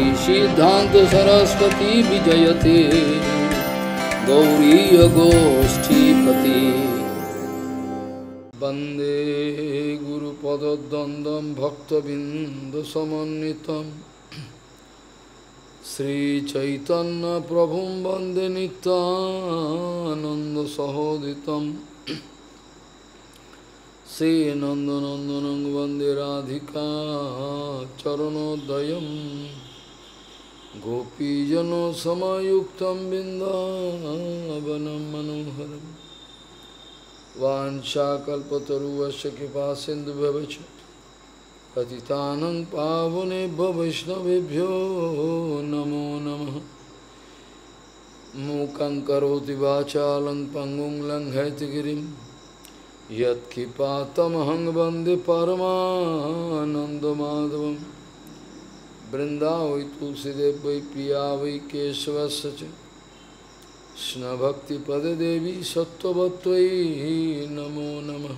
श्री सिद्धान्तसरस्वती विजयते गौरीयगोष्ठीपती वन्दे गुरुपदद्वन्द्वं भक्तबिन्दसमन्वितं श्रीचैतन्यप्रभुं वन्दे नितानन्दसहोदितं वन्दे Radhika चरणोदयम् Gopijano Samayuktam Bindavanam Manoharam Vanchakalpataruvasya Kripa Sindhu Bhavacha Patitanam Pavane Bhavaishnavibhyo Namo Namaha Mukang Karoti Vachalang Pangum Lang Haitigirim Yat Kipatamahang Bande Paramanandamadavam वृंदा वै तुलसीदेव वै प्रिया वै केशवस्य च कृष्ण भक्ति पद देवी सत्वत्वी नमो नमः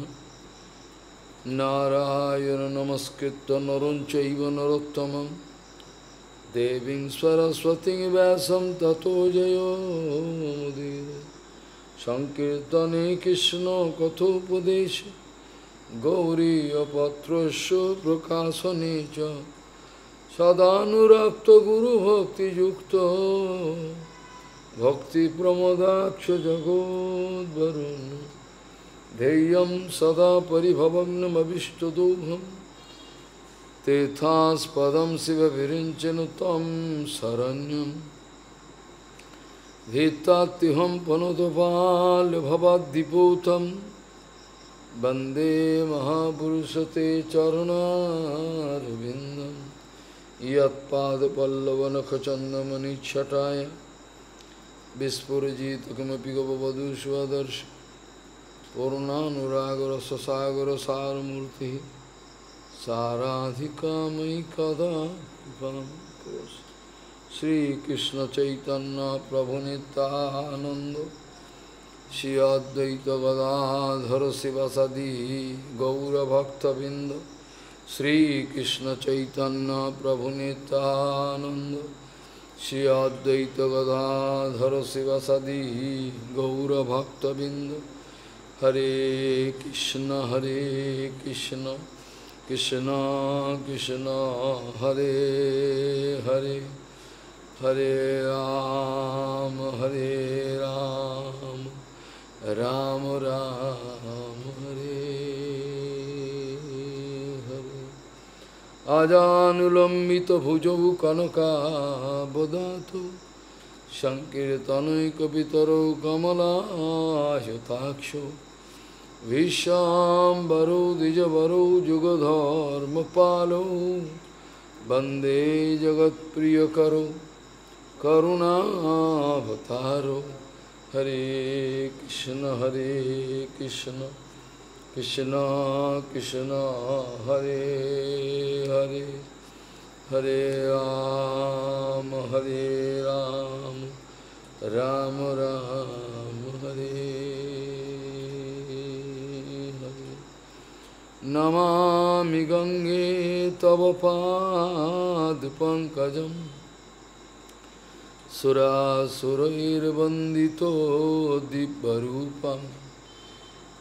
नारायण नमस्कृत नरं चैव नरोत्तमं देवीं सरस्वती व्यासं ततो जयो मुदीर সংকীর্তনে কৃষ্ণ কথোপদেশ গৌরীপত্র প্রকাশনে চ সদানুরক্ত গুরু ভক্তিযুক্ত ভক্তি প্রমোদাক্ষ জগোদ্বরুণ ध्येयं सदा परिभवग्नमभिष्टदोघं तीर्थास्पदं शिवभिरिञ्चनु तं शरण्यं धीत्तात्तिहं पुनतपालभवाद्दिपूतं वन्दे महापुरुष ते चरणारविन्दम् यत्पादपल्लवनखचन्दमनिच्छटाय विस्फुरजित किमपि गवधूष्वदर्श पूर्णानुरागरससागरसारमूर्तिः साराधिकामयि कदा श्रीकृष्णचैतन्यप्रभुनितानन्द श्री अद्वैतगदाधर शिवसदि गौरभक्तबिन्द श्री कृष्ण चैतन्य प्रभु नितानंद श्री अद्वैत गदाधर शिव सदी गौरभक्तबिंद हरे कृष्ण हरे कृष्ण कृष्ण कृष्ण हरे हरे हरे राम রাজানুলম্বিত ভুজৌ কনকাবদাত সংকীর্তনৈকিতর কমলাশতাক্ষ বিশ্বাম্বরো দ্বিজবরো যুগধর্ম পালো বন্দে জগৎপ্রিয় করো করুণাবতারো হরে কৃষ্ণ হরে কৃষ্ণ कृष्ण कृष्ण हरे हरे हरे राम हरे राम राम राम हरे हरे नमामि गङ्गे तव पादपङ्कजं सुरासुरैर्वन्दितो दिव्यरूपम्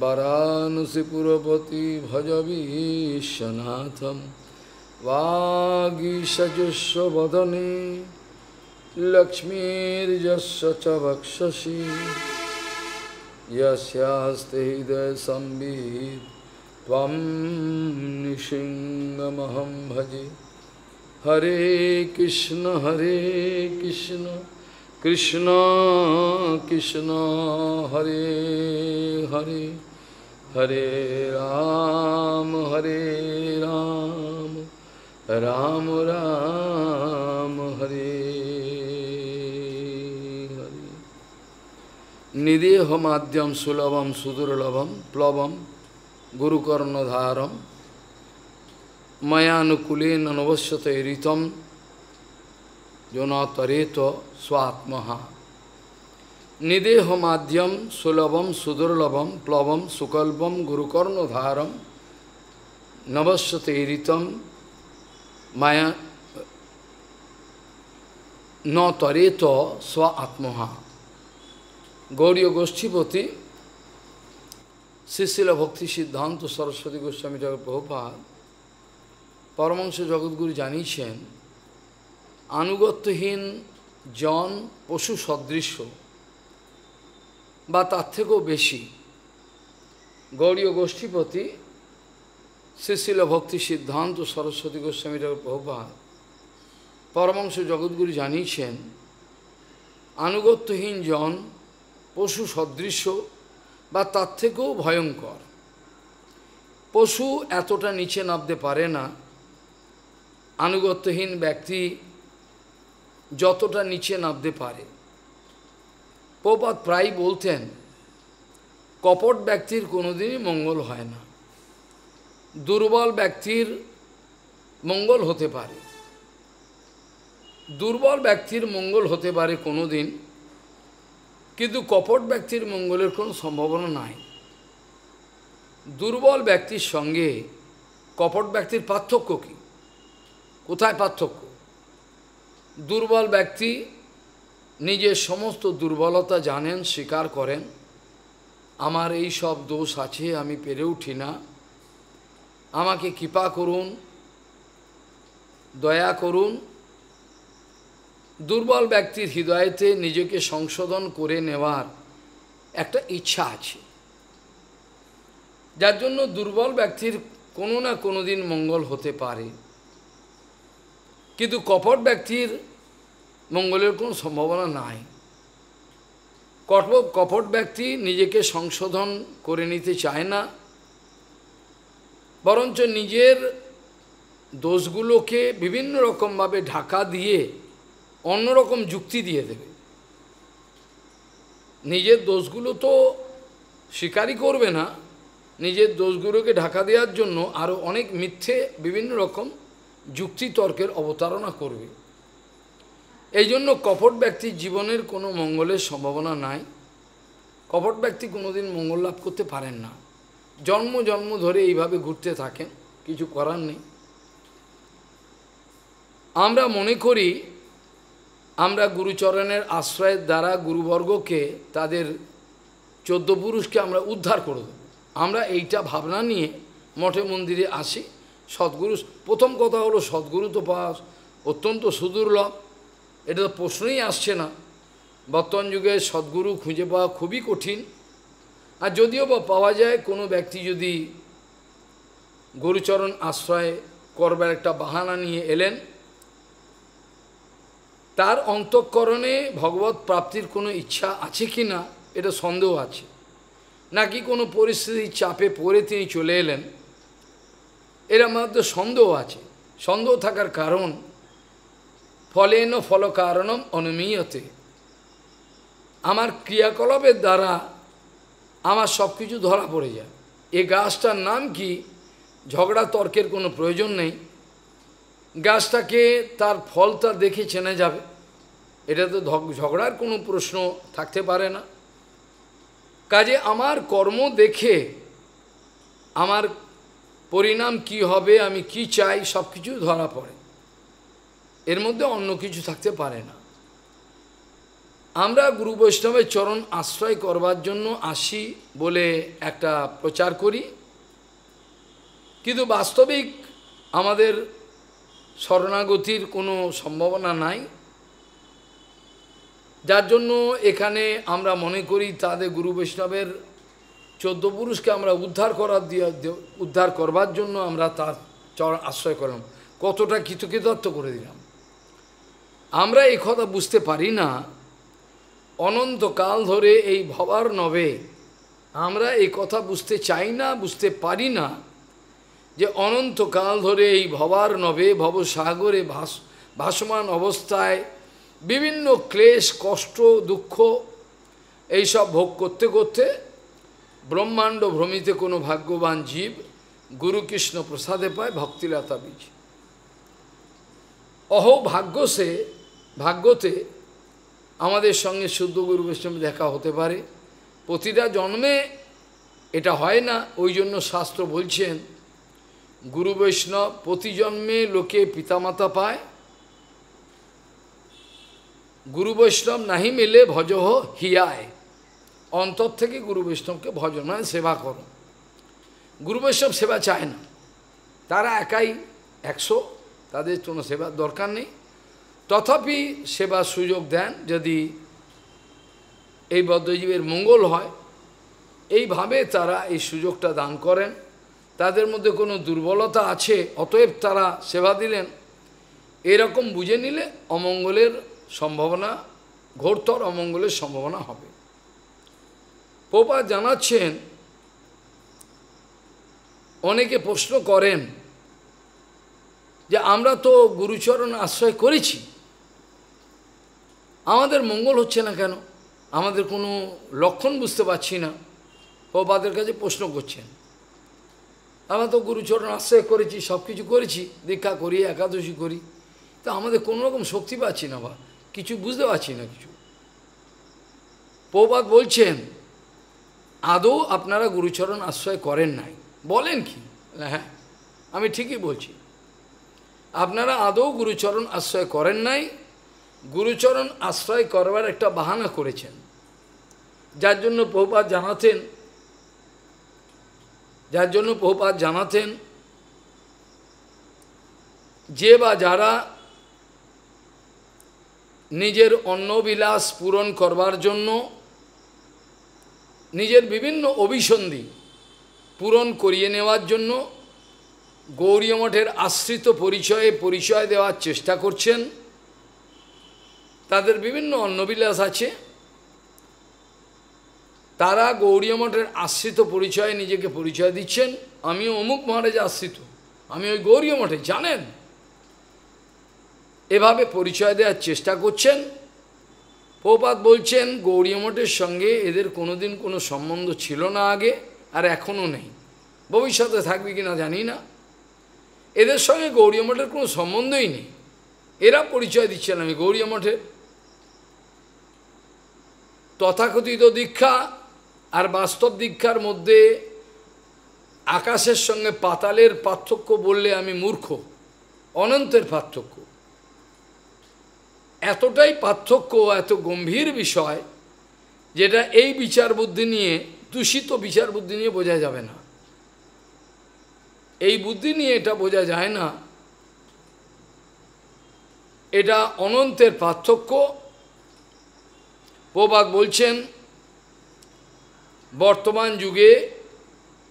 वरानसिपुरपति भज विश्वनाथं वागीशजुस्वदने लक्ष्मीर्यस्य च वक्षसि यस्यास्ते हृदयसंवित् त्वं निशिङ्गमहं भजे हरे कृष्ण हरे कृष्ण কৃষ্ণ কৃষ্ণ হরে হরে হরে রাম হরে রাম রাম রাম হরে হরে নিদেহ মাধ্যম সুলভম সুদুর্লভম প্লবম গুরুকর্ণধারম ময়ানুকূলেন অনবশ্যত ঋতম जो न तरे तो स्वात्महा निदेह माध्यम सुलभम सुदुर्लभम प्लवम सुकल्पम गुरुकर्णधारम नवस्व तेरितम माया न तरे तो स्व आत्महा গৌরীয় গোষ্ঠীপতি শিশিল ভক্তি সিদ্ধান্ত সরস্বতী গোস্বামী ঠাকুর প্রভুপাত পরমাংশ জগৎগুরু জানিয়েছেন আনুগত্যহীন জন পশু সদৃশ্য বা তার থেকেও বেশি গৌরীয় গোষ্ঠীপতি শ্রীশীল ভক্তি সিদ্ধান্ত সরস্বতী গোস্বামী ঠাকুর প্রভুপাত পরমাংশ জগৎগুরু জানিয়েছেন আনুগত্যহীন জন পশু সদৃশ্য বা তার থেকেও ভয়ঙ্কর পশু এতটা নিচে নামতে পারে না আনুগত্যহীন ব্যক্তি যতটা নিচে নামতে পারে প্রপাত প্রায় বলতেন কপট ব্যক্তির কোনোদিনই মঙ্গল হয় না দুর্বল ব্যক্তির মঙ্গল হতে পারে দুর্বল ব্যক্তির মঙ্গল হতে পারে কোনো দিন কিন্তু কপট ব্যক্তির মঙ্গলের কোনো সম্ভাবনা নাই দুর্বল ব্যক্তির সঙ্গে কপট ব্যক্তির পার্থক্য কী কোথায় পার্থক্য দুর্বল ব্যক্তি নিজের সমস্ত দুর্বলতা জানেন স্বীকার করেন আমার এই সব দোষ আছে আমি পেরে উঠি না আমাকে কৃপা করুন দয়া করুন দুর্বল ব্যক্তির হৃদয়তে নিজেকে সংশোধন করে নেওয়ার একটা ইচ্ছা আছে যার জন্য দুর্বল ব্যক্তির কোনো না কোনো দিন মঙ্গল হতে পারে কিন্তু কপট ব্যক্তির মঙ্গলের কোনো সম্ভাবনা নাই কট কপট ব্যক্তি নিজেকে সংশোধন করে নিতে চায় না বরঞ্চ নিজের দোষগুলোকে বিভিন্ন রকমভাবে ঢাকা দিয়ে অন্যরকম যুক্তি দিয়ে দেবে নিজের দোষগুলো তো স্বীকারই করবে না নিজের দোষগুলোকে ঢাকা দেওয়ার জন্য আরও অনেক মিথ্যে বিভিন্ন রকম যুক্তিতর্কের অবতারণা করবে এই জন্য কপট ব্যক্তির জীবনের কোনো মঙ্গলের সম্ভাবনা নাই কপট ব্যক্তি কোনোদিন মঙ্গল লাভ করতে পারেন না জন্ম জন্ম ধরে এইভাবে ঘুরতে থাকেন কিছু করার নেই আমরা মনে করি আমরা গুরুচরণের আশ্রয়ের দ্বারা গুরুবর্গকে তাদের চোদ্দ পুরুষকে আমরা উদ্ধার করে দেব আমরা এইটা ভাবনা নিয়ে মঠে মন্দিরে আসি সদ্গুরু প্রথম কথা হলো সদ্গুরু তো পাস অত্যন্ত সুদুর্লভ এটা তো প্রশ্নই আসছে না বর্তমান যুগে সদ্গুরু খুঁজে পাওয়া খুবই কঠিন আর যদিও বা পাওয়া যায় কোনো ব্যক্তি যদি গুরুচরণ আশ্রয় করবার একটা বাহানা নিয়ে এলেন তার অন্তঃকরণে ভগবত প্রাপ্তির কোনো ইচ্ছা আছে কি না এটা সন্দেহ আছে নাকি কোনো পরিস্থিতির চাপে পড়ে তিনি চলে এলেন এরা মধ্যে সন্দেহ আছে সন্দেহ থাকার কারণ ফলেন ফল কারণম অনুমীয়তে আমার ক্রিয়াকলাপের দ্বারা আমার সব কিছু ধরা পড়ে যায় এ গাছটার নাম কি ঝগড়া তর্কের কোনো প্রয়োজন নেই গাছটাকে তার ফলটা দেখে চেনে যাবে এটা তো ঝগড়ার কোনো প্রশ্ন থাকতে পারে না কাজে আমার কর্ম দেখে আমার পরিণাম কি হবে আমি কি চাই সব কিছু ধরা পড়ে এর মধ্যে অন্য কিছু থাকতে পারে না আমরা গুরু বৈষ্ণবের চরণ আশ্রয় করবার জন্য আসি বলে একটা প্রচার করি কিন্তু বাস্তবিক আমাদের শরণাগতির কোনো সম্ভাবনা নাই যার জন্য এখানে আমরা মনে করি তাদের গুরু বৈষ্ণবের চোদ্দ পুরুষকে আমরা উদ্ধার করার দিয়ে উদ্ধার করবার জন্য আমরা তার চর আশ্রয় করলাম কতটা কৃতকৃতার্থ করে দিলাম আমরা এই কথা বুঝতে পারি না অনন্তকাল ধরে এই ভবার নবে আমরা এই কথা বুঝতে চাই না বুঝতে পারি না যে অনন্তকাল ধরে এই ভবার নবে ভবসাগরে ভাস ভাসমান অবস্থায় বিভিন্ন ক্লেশ কষ্ট দুঃখ এইসব ভোগ করতে করতে ব্রহ্মাণ্ড ভ্রমিতে কোনো ভাগ্যবান জীব গুরুকৃষ্ণ প্রসাদে পায় ভক্তিলতা বীজ অহো ভাগ্য সে ভাগ্যতে আমাদের সঙ্গে শুদ্ধ গুরু বৈষ্ণব দেখা হতে পারে প্রতিটা জন্মে এটা হয় না ওই জন্য শাস্ত্র বলছেন গুরু বৈষ্ণব প্রতি জন্মে লোকে পিতামাতা পায় গুরু বৈষ্ণব নাহি মেলে ভজহ হিয়ায় অন্তর থেকে গুরু বৈষ্ণবকে ভজন মানে সেবা করো গুরু বৈষ্ণব সেবা চায় না তারা একাই একশো তাদের কোনো সেবার দরকার নেই তথাপি সেবা সুযোগ দেন যদি এই বদ্ধজীবের মঙ্গল হয় এইভাবে তারা এই সুযোগটা দান করেন তাদের মধ্যে কোনো দুর্বলতা আছে অতএব তারা সেবা দিলেন এরকম বুঝে নিলে অমঙ্গলের সম্ভাবনা ঘোরতর অমঙ্গলের সম্ভাবনা হবে পোপা জানাচ্ছেন অনেকে প্রশ্ন করেন যে আমরা তো গুরুচরণ আশ্রয় করেছি আমাদের মঙ্গল হচ্ছে না কেন আমাদের কোনো লক্ষণ বুঝতে পারছি না পোপাদের কাছে প্রশ্ন করছেন আমরা তো গুরুচরণ আশ্রয় করেছি সব কিছু করেছি দীক্ষা করি একাদশী করি তা আমাদের কোনো রকম শক্তি পাচ্ছি না বা কিছু বুঝতে পারছি না কিছু প্রপাত বলছেন আদৌ আপনারা গুরুচরণ আশ্রয় করেন নাই বলেন কি হ্যাঁ আমি ঠিকই বলছি আপনারা আদৌ গুরুচরণ আশ্রয় করেন নাই গুরুচরণ আশ্রয় করবার একটা বাহানা করেছেন যার জন্য প্রভুপাত জানাতেন যার জন্য প্রভুপাত জানাতেন যে বা যারা নিজের অন্নবিলাস পূরণ করবার জন্য নিজের বিভিন্ন অভিসন্ধি পূরণ করিয়ে নেওয়ার জন্য গৌরী মঠের আশ্রিত পরিচয়ে পরিচয় দেওয়ার চেষ্টা করছেন তাদের বিভিন্ন অন্নবিলাস আছে তারা গৌরী মঠের আশ্রিত পরিচয়ে নিজেকে পরিচয় দিচ্ছেন আমি অমুক মহারাজ আশ্রিত আমি ওই গৌরী মঠে জানেন এভাবে পরিচয় দেওয়ার চেষ্টা করছেন প্রপাত বলছেন মঠের সঙ্গে এদের কোনোদিন কোনো সম্বন্ধ ছিল না আগে আর এখনও নেই ভবিষ্যতে থাকবে কি না জানি না এদের সঙ্গে গৌরী মঠের কোনো সম্বন্ধই নেই এরা পরিচয় দিচ্ছেন আমি গৌরী মঠের তথাকথিত দীক্ষা আর বাস্তব দীক্ষার মধ্যে আকাশের সঙ্গে পাতালের পার্থক্য বললে আমি মূর্খ অনন্তের পার্থক্য এতটাই পার্থক্য এত গম্ভীর বিষয় যেটা এই বিচার বুদ্ধি নিয়ে দূষিত বিচার বুদ্ধি নিয়ে বোঝা যাবে না এই বুদ্ধি নিয়ে এটা বোঝা যায় না এটা অনন্তের পার্থক্য প্রবাদ বলছেন বর্তমান যুগে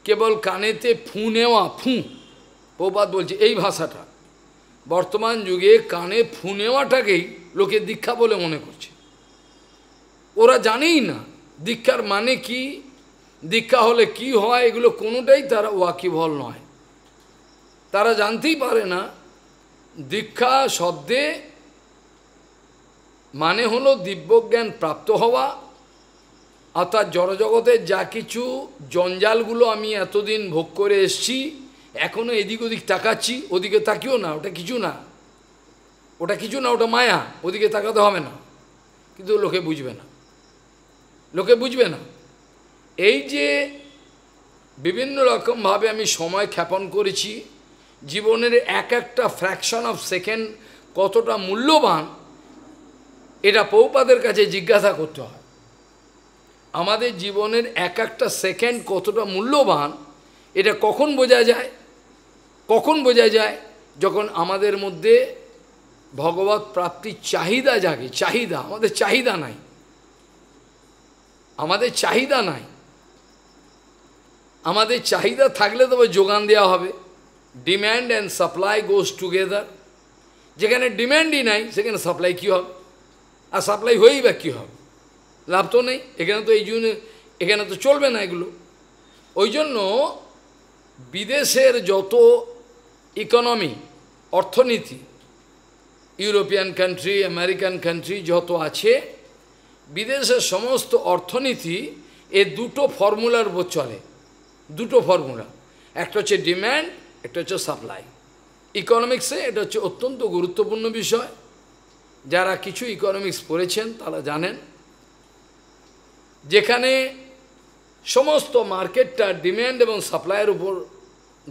কেবল কানেতে ফু নেওয়া ফু প্রবাদ বলছে এই ভাষাটা বর্তমান যুগে কানে ফু নেওয়াটাকেই লোকে দীক্ষা বলে মনে করছে ওরা জানেই না দীক্ষার মানে কি দীক্ষা হলে কি হয় এগুলো কোনোটাই তারা ওয়াকিবহল নয় তারা জানতেই পারে না দীক্ষা শব্দে মানে হলো দিব্যজ্ঞান প্রাপ্ত হওয়া অর্থাৎ জড়জগতের যা কিছু জঞ্জালগুলো আমি এতদিন ভোগ করে এসছি এখনও এদিক ওদিক তাকাচ্ছি ওদিকে তাকিও না ওটা কিছু না ওটা কিছু না ওটা মায়া ওদিকে তাকাতে হবে না কিন্তু লোকে বুঝবে না লোকে বুঝবে না এই যে বিভিন্ন রকমভাবে আমি সময় খ্যাপন করেছি জীবনের এক একটা ফ্র্যাকশন অফ সেকেন্ড কতটা মূল্যবান এটা পৌপাদের কাছে জিজ্ঞাসা করতে হয় আমাদের জীবনের এক একটা সেকেন্ড কতটা মূল্যবান এটা কখন বোঝা যায় কখন বোঝা যায় যখন আমাদের মধ্যে ভগবত প্রাপ্তির চাহিদা জাগে চাহিদা আমাদের চাহিদা নাই আমাদের চাহিদা নাই আমাদের চাহিদা থাকলে তবে যোগান দেওয়া হবে demand and supply goes together যেখানে ডিম্যান্ডই নাই সেখানে সাপ্লাই কী হবে আর সাপ্লাই হয়েই বা কী হবে লাভ তো নেই এখানে তো এই জন্য এখানে তো চলবে না এগুলো ওই জন্য বিদেশের যত ইকোনমি অর্থনীতি ইউরোপিয়ান কান্ট্রি আমেরিকান কান্ট্রি যত আছে বিদেশের সমস্ত অর্থনীতি এ দুটো ফর্মুলার উপর চলে দুটো ফর্মুলা একটা হচ্ছে ডিম্যান্ড একটা হচ্ছে সাপ্লাই ইকোনমিক্সে এটা হচ্ছে অত্যন্ত গুরুত্বপূর্ণ বিষয় যারা কিছু ইকোনমিক্স পড়েছেন তারা জানেন যেখানে সমস্ত মার্কেটটা ডিম্যান্ড এবং সাপ্লাইয়ের উপর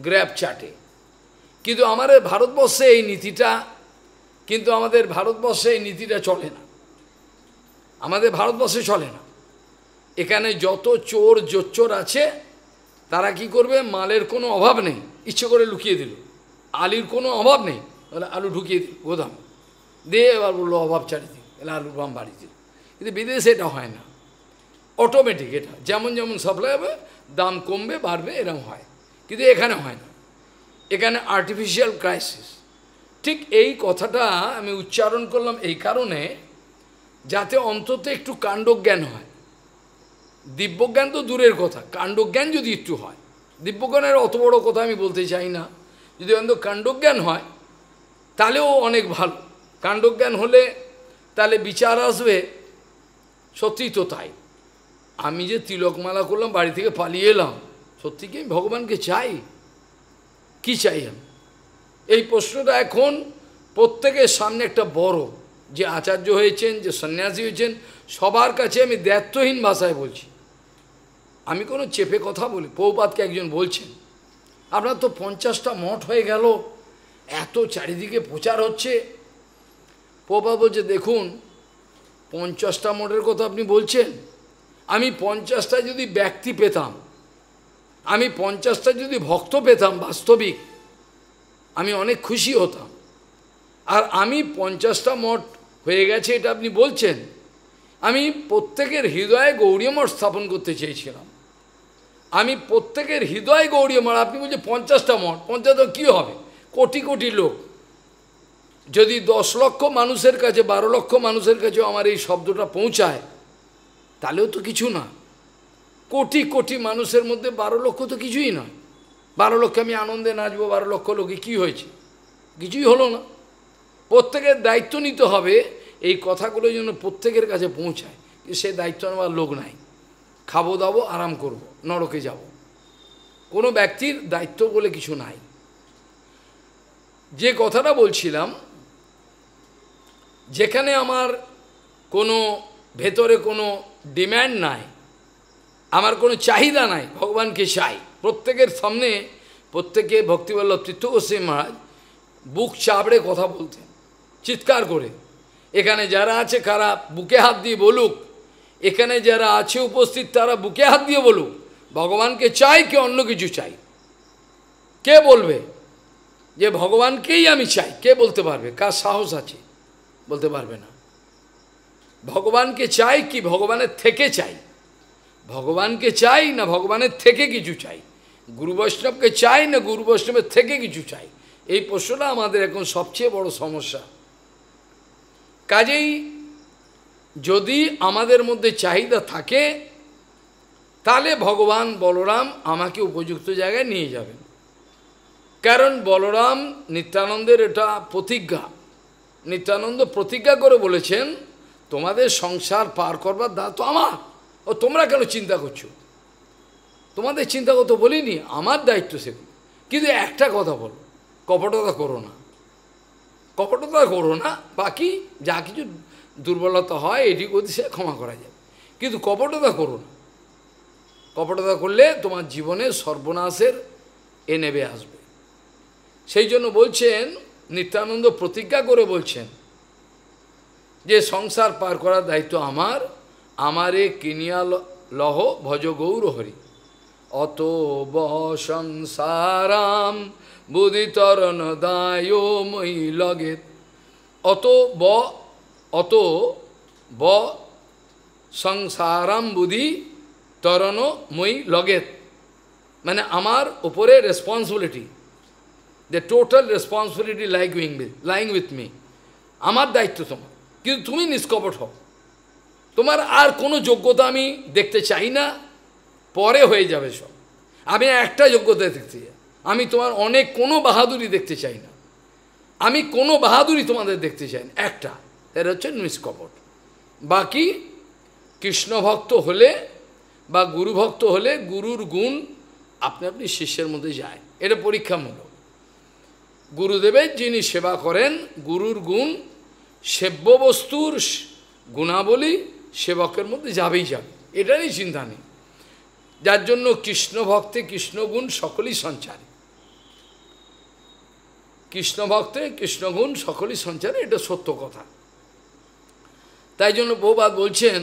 গ্র্যাপ চাটে কিন্তু আমাদের ভারতবর্ষে এই নীতিটা কিন্তু আমাদের ভারতবর্ষে এই নীতিটা চলে না আমাদের ভারতবর্ষে চলে না এখানে যত চোর জোচ্চোর আছে তারা কি করবে মালের কোনো অভাব নেই ইচ্ছে করে লুকিয়ে দিল আলির কোনো অভাব নেই তাহলে আলু ঢুকিয়ে দিল গোদাম দিয়ে এবার বললো অভাব চারি দিন তাহলে আলুর বাম বাড়ি দিল কিন্তু বিদেশে এটা হয় না অটোমেটিক এটা যেমন যেমন সাপ্লাই হবে দাম কমবে বাড়বে এরকম হয় কিন্তু এখানে হয় না এখানে আর্টিফিশিয়াল ক্রাইসিস ঠিক এই কথাটা আমি উচ্চারণ করলাম এই কারণে যাতে অন্তত একটু কাণ্ডজ্ঞান হয় দিব্যজ্ঞান তো দূরের কথা কাণ্ডজ্ঞান যদি একটু হয় দিব্যজ্ঞানের অত বড় কথা আমি বলতে চাই না যদি অন্ত কাণ্ডজ্ঞান হয় তাহলেও অনেক ভালো কাণ্ডজ্ঞান হলে তাহলে বিচার আসবে সত্যিই তো তাই আমি যে তিলকমালা করলাম বাড়ি থেকে পালিয়ে এলাম সত্যি কি ভগবানকে চাই কি চাই আমি এই প্রশ্নটা এখন প্রত্যেকের সামনে একটা বড় যে আচার্য হয়েছেন যে সন্ন্যাসী হয়েছেন সবার কাছে আমি দায়িত্বহীন ভাষায় বলছি আমি কোনো চেপে কথা বলি পৌপাতকে একজন বলছেন আপনার তো পঞ্চাশটা মঠ হয়ে গেল এত চারিদিকে প্রচার হচ্ছে পোপা বলছে দেখুন পঞ্চাশটা মঠের কথা আপনি বলছেন আমি পঞ্চাশটা যদি ব্যক্তি পেতাম আমি পঞ্চাশটা যদি ভক্ত পেতাম বাস্তবিক আমি অনেক খুশি হতাম আর আমি পঞ্চাশটা মঠ হয়ে গেছে এটা আপনি বলছেন আমি প্রত্যেকের হৃদয়ে গৌরী মঠ স্থাপন করতে চেয়েছিলাম আমি প্রত্যেকের হৃদয়ে গৌরী মঠ আপনি বলছেন পঞ্চাশটা মঠ পঞ্চাশটা কী হবে কোটি কোটি লোক যদি দশ লক্ষ মানুষের কাছে বারো লক্ষ মানুষের কাছে আমার এই শব্দটা পৌঁছায় তাহলেও তো কিছু না কোটি কোটি মানুষের মধ্যে বারো লক্ষ তো কিছুই নয় বারো লক্ষ আমি আনন্দে নাচবো বারো লক্ষ লোকে কি হয়েছে কিছুই হলো না প্রত্যেকের দায়িত্ব নিতে হবে এই কথাগুলো যেন প্রত্যেকের কাছে পৌঁছায় সে দায়িত্ব নেওয়ার লোক নাই খাবো দাবো আরাম করব নরকে যাব কোনো ব্যক্তির দায়িত্ব বলে কিছু নাই যে কথাটা বলছিলাম যেখানে আমার কোনো ভেতরে কোনো ডিম্যান্ড নাই আমার কোনো চাহিদা নাই ভগবানকে চাই প্রত্যেকের সামনে প্রত্যেকে ভক্তিবল্লভ চিত্তগোস্বী মহারাজ বুক চাপড়ে কথা বলতেন চিৎকার করে এখানে যারা আছে কারা বুকে হাত দিয়ে বলুক এখানে যারা আছে উপস্থিত তারা বুকে হাত দিয়ে বলুক ভগবানকে চাই কে অন্য কিছু চাই কে বলবে যে ভগবানকেই আমি চাই কে বলতে পারবে কার সাহস আছে বলতে পারবে না ভগবানকে চাই কি ভগবানের থেকে চাই ভগবানকে চাই না ভগবানের থেকে কিছু চাই গুরু বৈষ্ণবকে চাই না গুরু বৈষ্ণবের থেকে কিছু চাই এই প্রশ্নটা আমাদের এখন সবচেয়ে বড় সমস্যা কাজেই যদি আমাদের মধ্যে চাহিদা থাকে তাহলে ভগবান বলরাম আমাকে উপযুক্ত জায়গায় নিয়ে যাবেন কারণ বলরাম নিত্যানন্দের এটা প্রতিজ্ঞা নিত্যানন্দ প্রতিজ্ঞা করে বলেছেন তোমাদের সংসার পার করবার দা তো আমার ও তোমরা কেন চিন্তা করছো তোমাদের চিন্তা করতে বলিনি আমার দায়িত্ব সেগুলো কিন্তু একটা কথা বলো কপটতা করো না কপটতা করো না বাকি যা কিছু দুর্বলতা হয় এটি করতে সে ক্ষমা করা যাবে কিন্তু কপটতা করো না কপটতা করলে তোমার জীবনে সর্বনাশের এ নেবে আসবে সেই জন্য বলছেন নিত্যানন্দ প্রতিজ্ঞা করে বলছেন যে সংসার পার করার দায়িত্ব আমার আমারে কিনিয়া লহ ভজ গৌর হরি অত বসংসারাম বুদিতরণ দায় মই লগে অত ব অত ব সংসারাম বুদি তরণ মই লগেত মানে আমার উপরে responsibility the total responsibility like wing lying with me আমার দায়িত্ব তোমার কিন্তু তুমি নিষ্কপট হও তোমার আর কোনো যোগ্যতা আমি দেখতে চাই না পরে হয়ে যাবে সব আমি একটা যোগ্যতা দেখতে চাই আমি তোমার অনেক কোনো বাহাদুরি দেখতে চাই না আমি কোনো বাহাদুরি তোমাদের দেখতে চাই না একটা এটা হচ্ছে নিষ্কপট বাকি কৃষ্ণ ভক্ত হলে বা গুরু ভক্ত হলে গুরুর গুণ আপনি আপনি শিষ্যের মধ্যে যায় এটা পরীক্ষামূলক গুরুদেবের যিনি সেবা করেন গুরুর গুণ সেব্য বস্তুর গুণাবলী সেবকের মধ্যে যাবেই যাবে এটা নিয়ে চিন্তা নেই যার জন্য কৃষ্ণ ভক্তে কৃষ্ণগুণ সকলেই সঞ্চারী কৃষ্ণ ভক্তে কৃষ্ণগুণ সকলেই সঞ্চারী এটা সত্য কথা তাই জন্য বৌবা বলছেন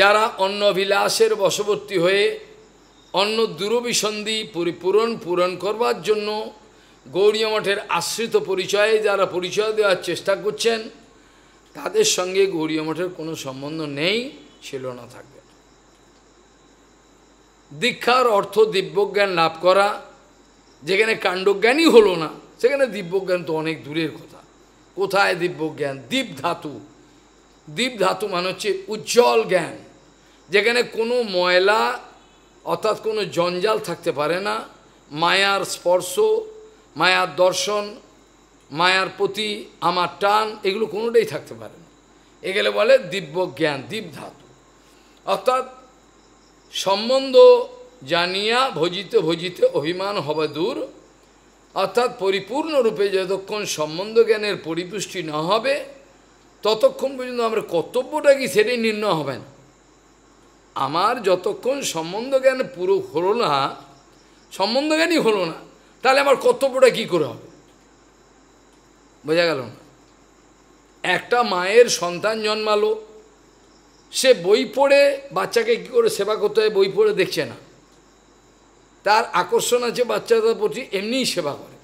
যারা অন্য বিলাসের বশবর্তী হয়ে অন্য দুরবিসন্ধি পরিপূরণ পূরণ করবার জন্য গৌরী মঠের আশ্রিত পরিচয়ে যারা পরিচয় দেওয়ার চেষ্টা করছেন তাদের সঙ্গে গৌরী মঠের কোনো সম্বন্ধ নেই ছিল না থাকবে দীক্ষার অর্থ দিব্যজ্ঞান লাভ করা যেখানে কাণ্ডজ্ঞানই হলো না সেখানে দিব্যজ্ঞান তো অনেক দূরের কথা কোথায় দিব্যজ্ঞান দীপ ধাতু দীপ ধাতু মানে হচ্ছে উজ্জ্বল জ্ঞান যেখানে কোনো ময়লা অর্থাৎ কোনো জঞ্জাল থাকতে পারে না মায়ার স্পর্শ মায়ার দর্শন মায়ার প্রতি আমার টান এগুলো কোনোটাই থাকতে পারে না এগুলো বলে দিব্য জ্ঞান দীপ ধাতু অর্থাৎ সম্বন্ধ জানিয়া ভজিতে ভজিতে অভিমান হবে দূর অর্থাৎ পরিপূর্ণরূপে যতক্ষণ সম্বন্ধ জ্ঞানের পরিপুষ্টি না হবে ততক্ষণ পর্যন্ত আমরা কর্তব্যটা কি সেটাই নির্ণয় হবে না আমার যতক্ষণ সম্বন্ধ জ্ঞান পুরো হলো না সম্বন্ধ জ্ঞানই হলো না তাহলে আমার কর্তব্যটা কী করে হবে বোঝা গেল না একটা মায়ের সন্তান জন্মালো সে বই পড়ে বাচ্চাকে কী করে সেবা করতে হয় বই পড়ে দেখছে না তার আকর্ষণ আছে বাচ্চাদের প্রতি এমনিই সেবা করে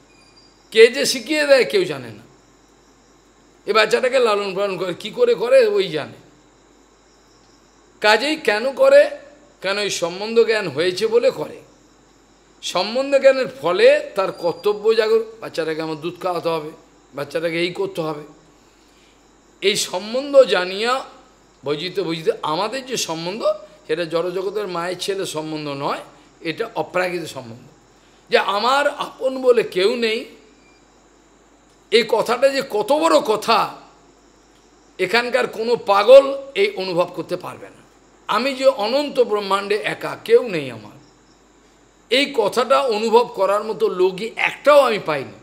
কে যে শিখিয়ে দেয় কেউ জানে না এ বাচ্চাটাকে লালন পালন করে কি করে করে ওই জানে কাজেই কেন করে কেন এই সম্বন্ধ জ্ঞান হয়েছে বলে করে সম্বন্ধ জ্ঞানের ফলে তার কর্তব্য জাগর বাচ্চাটাকে আমার দুধ খাওয়াতে হবে বাচ্চাটাকে এই করতে হবে এই সম্বন্ধ জানিয়া বৈজিত বৈজিত আমাদের যে সম্বন্ধ সেটা জড়জগতের মায়ের ছেলে সম্বন্ধ নয় এটা অপ্রাকৃত সম্বন্ধ যে আমার আপন বলে কেউ নেই এই কথাটা যে কত বড় কথা এখানকার কোনো পাগল এই অনুভব করতে পারবে না আমি যে অনন্ত ব্রহ্মাণ্ডে একা কেউ নেই আমার এই কথাটা অনুভব করার মতো লোকই একটাও আমি পাইনি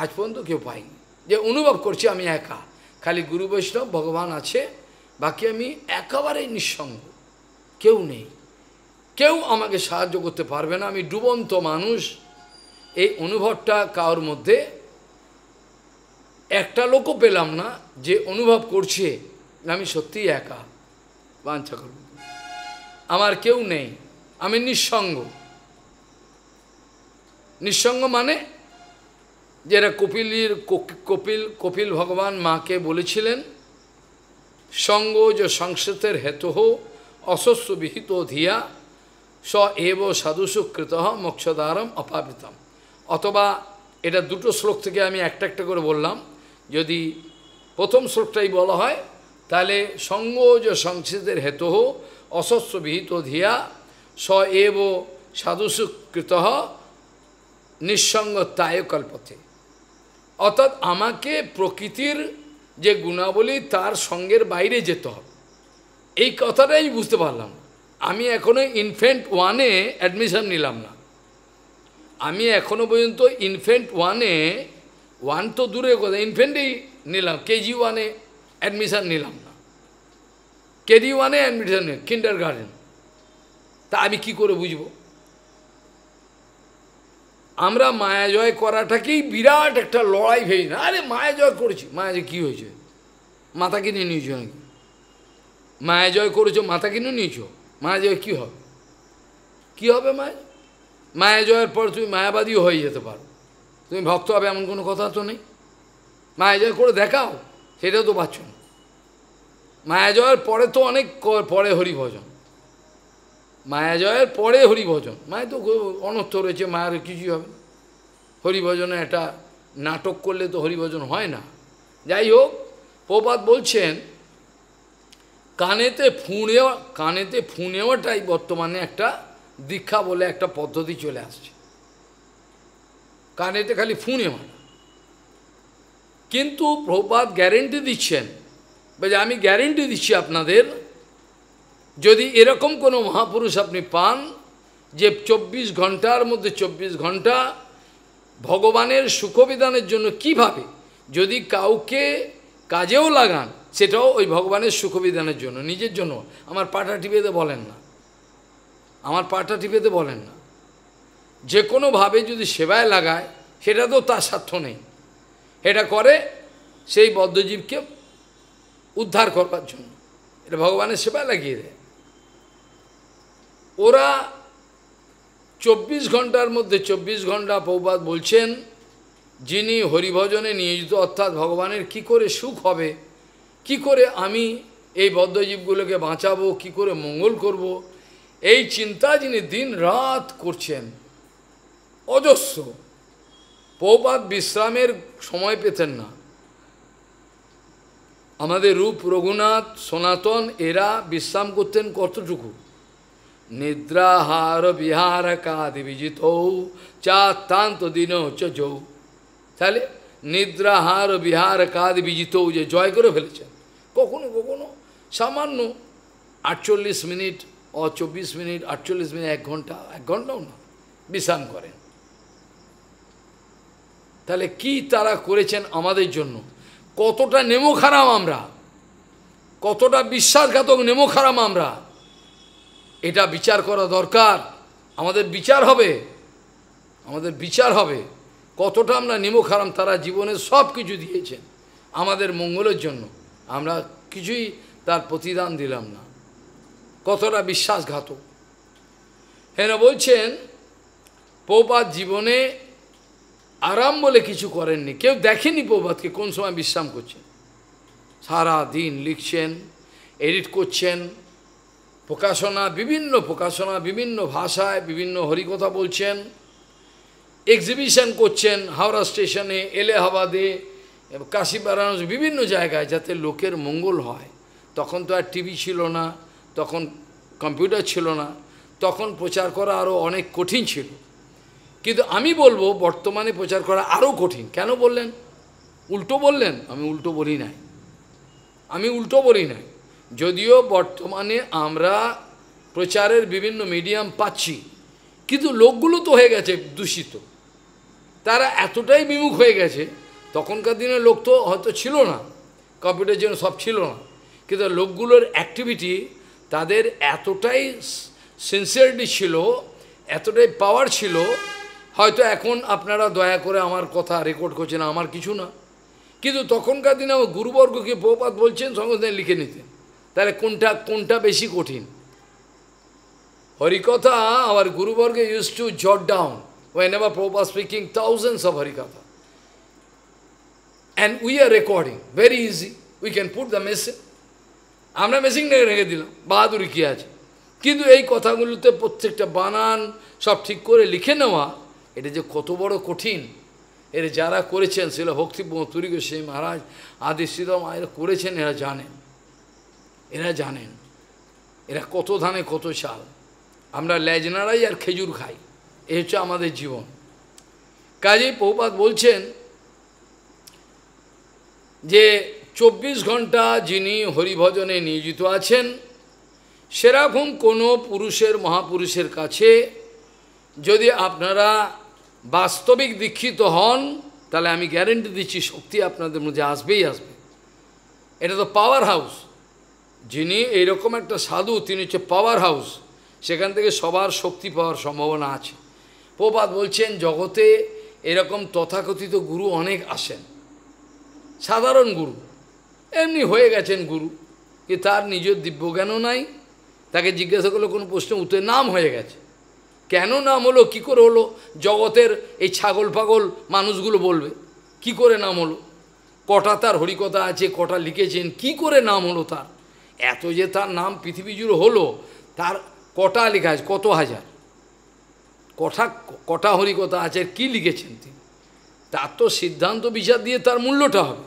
আজ পর্যন্ত কেউ পাইনি যে অনুভব করছি আমি একা খালি গুরু বৈষ্ণব ভগবান আছে বাকি আমি একেবারেই নিঃসঙ্গ কেউ নেই কেউ আমাকে সাহায্য করতে পারবে না আমি ডুবন্ত মানুষ এই অনুভবটা কার মধ্যে একটা লোকও পেলাম না যে অনুভব করছে আমি সত্যিই একা বাঞ্ছা করব আমার কেউ নেই আমি নিঃসঙ্গ নিঃসঙ্গ মানে যেটা কপিলির কপিল কপিল ভগবান মাকে বলেছিলেন সঙ্গ যে সংসতের হেতু অশস্য বিহিত ধিয়া স এব সাধুসু কৃত মোক্ষদারম অপাবিতম অথবা এটা দুটো শ্লোক থেকে আমি একটা একটা করে বললাম যদি প্রথম শ্লোকটাই বলা হয় তাহলে সঙ্গ যে সংসদের হেতু অশস্য বিহিত ধিয়া স এব সাধুসু কৃত নিঃসঙ্গ তায় কল্পথে অর্থাৎ আমাকে প্রকৃতির যে গুণাবলী তার সঙ্গের বাইরে যেতে হবে এই কথাটাই আমি বুঝতে পারলাম আমি এখনও ইনফেন্ট ওয়ানে অ্যাডমিশন নিলাম না আমি এখনও পর্যন্ত ইনফেন্ট ওয়ানে ওয়ান তো দূরে কথা ইনফেন্টেই নিলাম কেজি ওয়ানে অ্যাডমিশান নিলাম না কেজি ওয়ানে অ্যাডমিশান নিলাম কিন্ডার গার্ডেন তা আমি কি করে বুঝবো আমরা মায়া জয় করাটাকেই বিরাট একটা লড়াই ভেবে না আরে মায়া জয় করেছি মায়া জয় কী হয়েছে মাথা কিনে নিয়েছো নাকি মায়া জয় করেছো মাথা কিনে নিয়েছো মায়া জয় কী হবে কী হবে মায়া মায়া জয়ের পর তুমি মায়াবাদীও হয়ে যেতে পারো তুমি ভক্ত হবে এমন কোনো কথা তো নেই মায়া জয় করে দেখাও সেটাও তো পাচ্ছ না মায়া জয়ের পরে তো অনেক পরে হরিভজন মায়া জয়ের পরে হরিভজন মায়া তো অনর্থ রয়েছে মায়ের কিছুই হবে হরিভজনে একটা নাটক করলে তো হরিভজন হয় না যাই হোক প্রপাত বলছেন কানেতে ফুঁড়ে কানেতে ফুঁড়েওয়াটাই বর্তমানে একটা দীক্ষা বলে একটা পদ্ধতি চলে আসছে কানেতে খালি ফুঁড়েওয়া কিন্তু প্রপাত গ্যারেন্টি দিচ্ছেন যে আমি গ্যারেন্টি দিচ্ছি আপনাদের যদি এরকম কোনো মহাপুরুষ আপনি পান যে ২৪ ঘন্টার মধ্যে ২৪ ঘন্টা ভগবানের সুখবিধানের জন্য কিভাবে যদি কাউকে কাজেও লাগান সেটাও ওই ভগবানের সুখবিধানের জন্য নিজের জন্য আমার পাটা টিপেতে বলেন না আমার পাটা টিপেতে বলেন না যে কোনোভাবে যদি সেবায় লাগায় সেটা তো তার স্বার্থ নেই এটা করে সেই বদ্ধজীবকে উদ্ধার করবার জন্য এটা ভগবানের সেবায় লাগিয়ে দেয় ওরা চব্বিশ ঘন্টার মধ্যে চব্বিশ ঘন্টা প্রবাদ বলছেন যিনি হরিভজনে নিয়োজিত অর্থাৎ ভগবানের কি করে সুখ হবে কি করে আমি এই বদ্ধজীবগুলোকে বাঁচাবো কি করে মঙ্গল করব। এই চিন্তা যিনি দিন রাত করছেন অজস্র পৌপাত বিশ্রামের সময় পেতেন না আমাদের রূপ রঘুনাথ সনাতন এরা বিশ্রাম করতেন কতটুকু নিদ্রাহার বিহার কাদি বিজিত চাত্তান্ত দিন চৌ তাহলে নিদ্রাহার বিহার কাদ বিজিত যে জয় করে ফেলেছেন কখনো কখনো সামান্য আটচল্লিশ মিনিট ও চব্বিশ মিনিট আটচল্লিশ মিনিট এক ঘন্টা এক ঘন্টাও না বিশ্রাম করেন তাহলে কি তারা করেছেন আমাদের জন্য কতটা নেমো খারাপ আমরা কতটা বিশ্বাসঘাতক নেমো খারাপ আমরা এটা বিচার করা দরকার আমাদের বিচার হবে আমাদের বিচার হবে কতটা আমরা নিমখারাম তারা জীবনে সব কিছু দিয়েছেন আমাদের মঙ্গলের জন্য আমরা কিছুই তার প্রতিদান দিলাম না কতটা বিশ্বাসঘাতক হেন বলছেন পৌপাত জীবনে আরাম বলে কিছু করেননি কেউ দেখেনি পৌপাতকে কোন সময় বিশ্রাম করছেন সারা দিন লিখছেন এডিট করছেন প্রকাশনা বিভিন্ন প্রকাশনা বিভিন্ন ভাষায় বিভিন্ন হরিকথা বলছেন এক্সিবিশন করছেন হাওড়া স্টেশনে এলাহাবাদে কাশি বারাণসী বিভিন্ন জায়গায় যাতে লোকের মঙ্গল হয় তখন তো আর টিভি ছিল না তখন কম্পিউটার ছিল না তখন প্রচার করা আরও অনেক কঠিন ছিল কিন্তু আমি বলবো বর্তমানে প্রচার করা আরও কঠিন কেন বললেন উল্টো বললেন আমি উল্টো বলি নাই আমি উল্টো বলি নাই যদিও বর্তমানে আমরা প্রচারের বিভিন্ন মিডিয়াম পাচ্ছি কিন্তু লোকগুলো তো হয়ে গেছে দূষিত তারা এতটাই বিমুখ হয়ে গেছে তখনকার দিনে লোক তো হয়তো ছিল না কম্পিউটার জন্য সব ছিল না কিন্তু লোকগুলোর অ্যাক্টিভিটি তাদের এতটাই সিনসিয়ারিটি ছিল এতটাই পাওয়ার ছিল হয়তো এখন আপনারা দয়া করে আমার কথা রেকর্ড করছেন আমার কিছু না কিন্তু তখনকার দিনে আমার গুরুবর্গকে প্রপাত বলছেন সঙ্গে সঙ্গে লিখে নিতেন তাহলে কোনটা কোনটা বেশি কঠিন হরিকথা আমার গুরুবর্গে use to jot down whenever Prabhupada speaking thousands of হরিকথা and we are recording very easy we can put the message আমরা মেসিং রেখে দিলাম বাহাদুরি কী আছে কিন্তু এই কথাগুলোতে প্রত্যেকটা বানান সব ঠিক করে লিখে নেওয়া এটা যে কত বড় কঠিন এটা যারা করেছেন সেটা ভক্তিপ্রম তুরি গোস্বামী মহারাজ আদি আয়রা করেছেন এরা জানেন এরা জানেন এরা কত ধানে কত চাল আমরা লেজনারাই আর খেজুর খাই এ হচ্ছে আমাদের জীবন কাজেই পৌপাত বলছেন যে চব্বিশ ঘন্টা যিনি হরিভজনে নিয়োজিত আছেন সেরকম কোনো পুরুষের মহাপুরুষের কাছে যদি আপনারা বাস্তবিক দীক্ষিত হন তাহলে আমি গ্যারেন্টি দিচ্ছি শক্তি আপনাদের মধ্যে আসবেই আসবে এটা তো পাওয়ার হাউস যিনি এইরকম একটা সাধু তিনি হচ্ছে পাওয়ার হাউস সেখান থেকে সবার শক্তি পাওয়ার সম্ভাবনা আছে প্রপাত বলছেন জগতে এরকম তথাকথিত গুরু অনেক আসেন সাধারণ গুরু এমনি হয়ে গেছেন গুরু কি তার নিজের জ্ঞানও নাই তাকে জিজ্ঞাসা করলে কোনো প্রশ্ন উত্তর নাম হয়ে গেছে কেন নাম হলো কি করে হলো জগতের এই ছাগল পাগল মানুষগুলো বলবে কি করে নাম হলো কটা তার হরিকথা আছে কটা লিখেছেন কি করে নাম হলো তার এত যে তার নাম পৃথিবী জুড়ে হলো তার কটা লেখা আছে কত হাজার কটা কটা হরিকথা আছে কি লিখেছেন তিনি তার তো সিদ্ধান্ত বিচার দিয়ে তার মূল্যটা হবে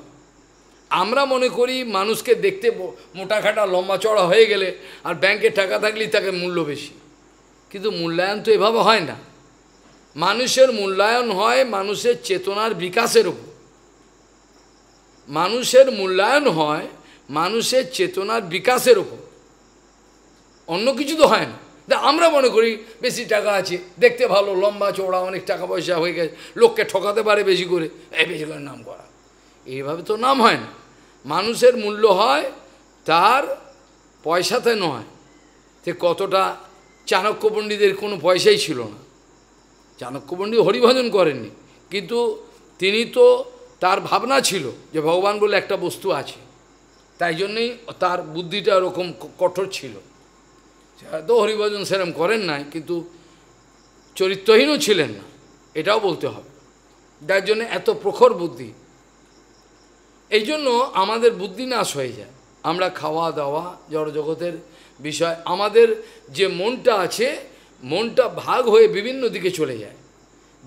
আমরা মনে করি মানুষকে দেখতে মোটাখাটা লম্বা চড়া হয়ে গেলে আর ব্যাংকে টাকা থাকলেই তাকে মূল্য বেশি কিন্তু মূল্যায়ন তো এভাবে হয় না মানুষের মূল্যায়ন হয় মানুষের চেতনার বিকাশের উপর মানুষের মূল্যায়ন হয় মানুষের চেতনার বিকাশের ওপর অন্য কিছু তো হয় না আমরা মনে করি বেশি টাকা আছে দেখতে ভালো লম্বা চওড়া অনেক টাকা পয়সা হয়ে গেছে লোককে ঠকাতে পারে বেশি করে এই বেশি করে নাম করা এইভাবে তো নাম হয় না মানুষের মূল্য হয় তার পয়সাতে নয় যে কতটা চাণক্য পণ্ডিতের কোনো পয়সাই ছিল না চাণক্য পণ্ডিত হরিভজন করেননি কিন্তু তিনি তো তার ভাবনা ছিল যে ভগবান বলে একটা বস্তু আছে তাই জন্যই তার বুদ্ধিটা ওরকম কঠোর ছিল তো হরিভজন সেরম করেন নাই কিন্তু চরিত্রহীনও ছিলেন না এটাও বলতে হবে যার জন্য এত প্রখর বুদ্ধি এই জন্য আমাদের বুদ্ধি নাশ হয়ে যায় আমরা খাওয়া দাওয়া জড়জগতের বিষয় আমাদের যে মনটা আছে মনটা ভাগ হয়ে বিভিন্ন দিকে চলে যায়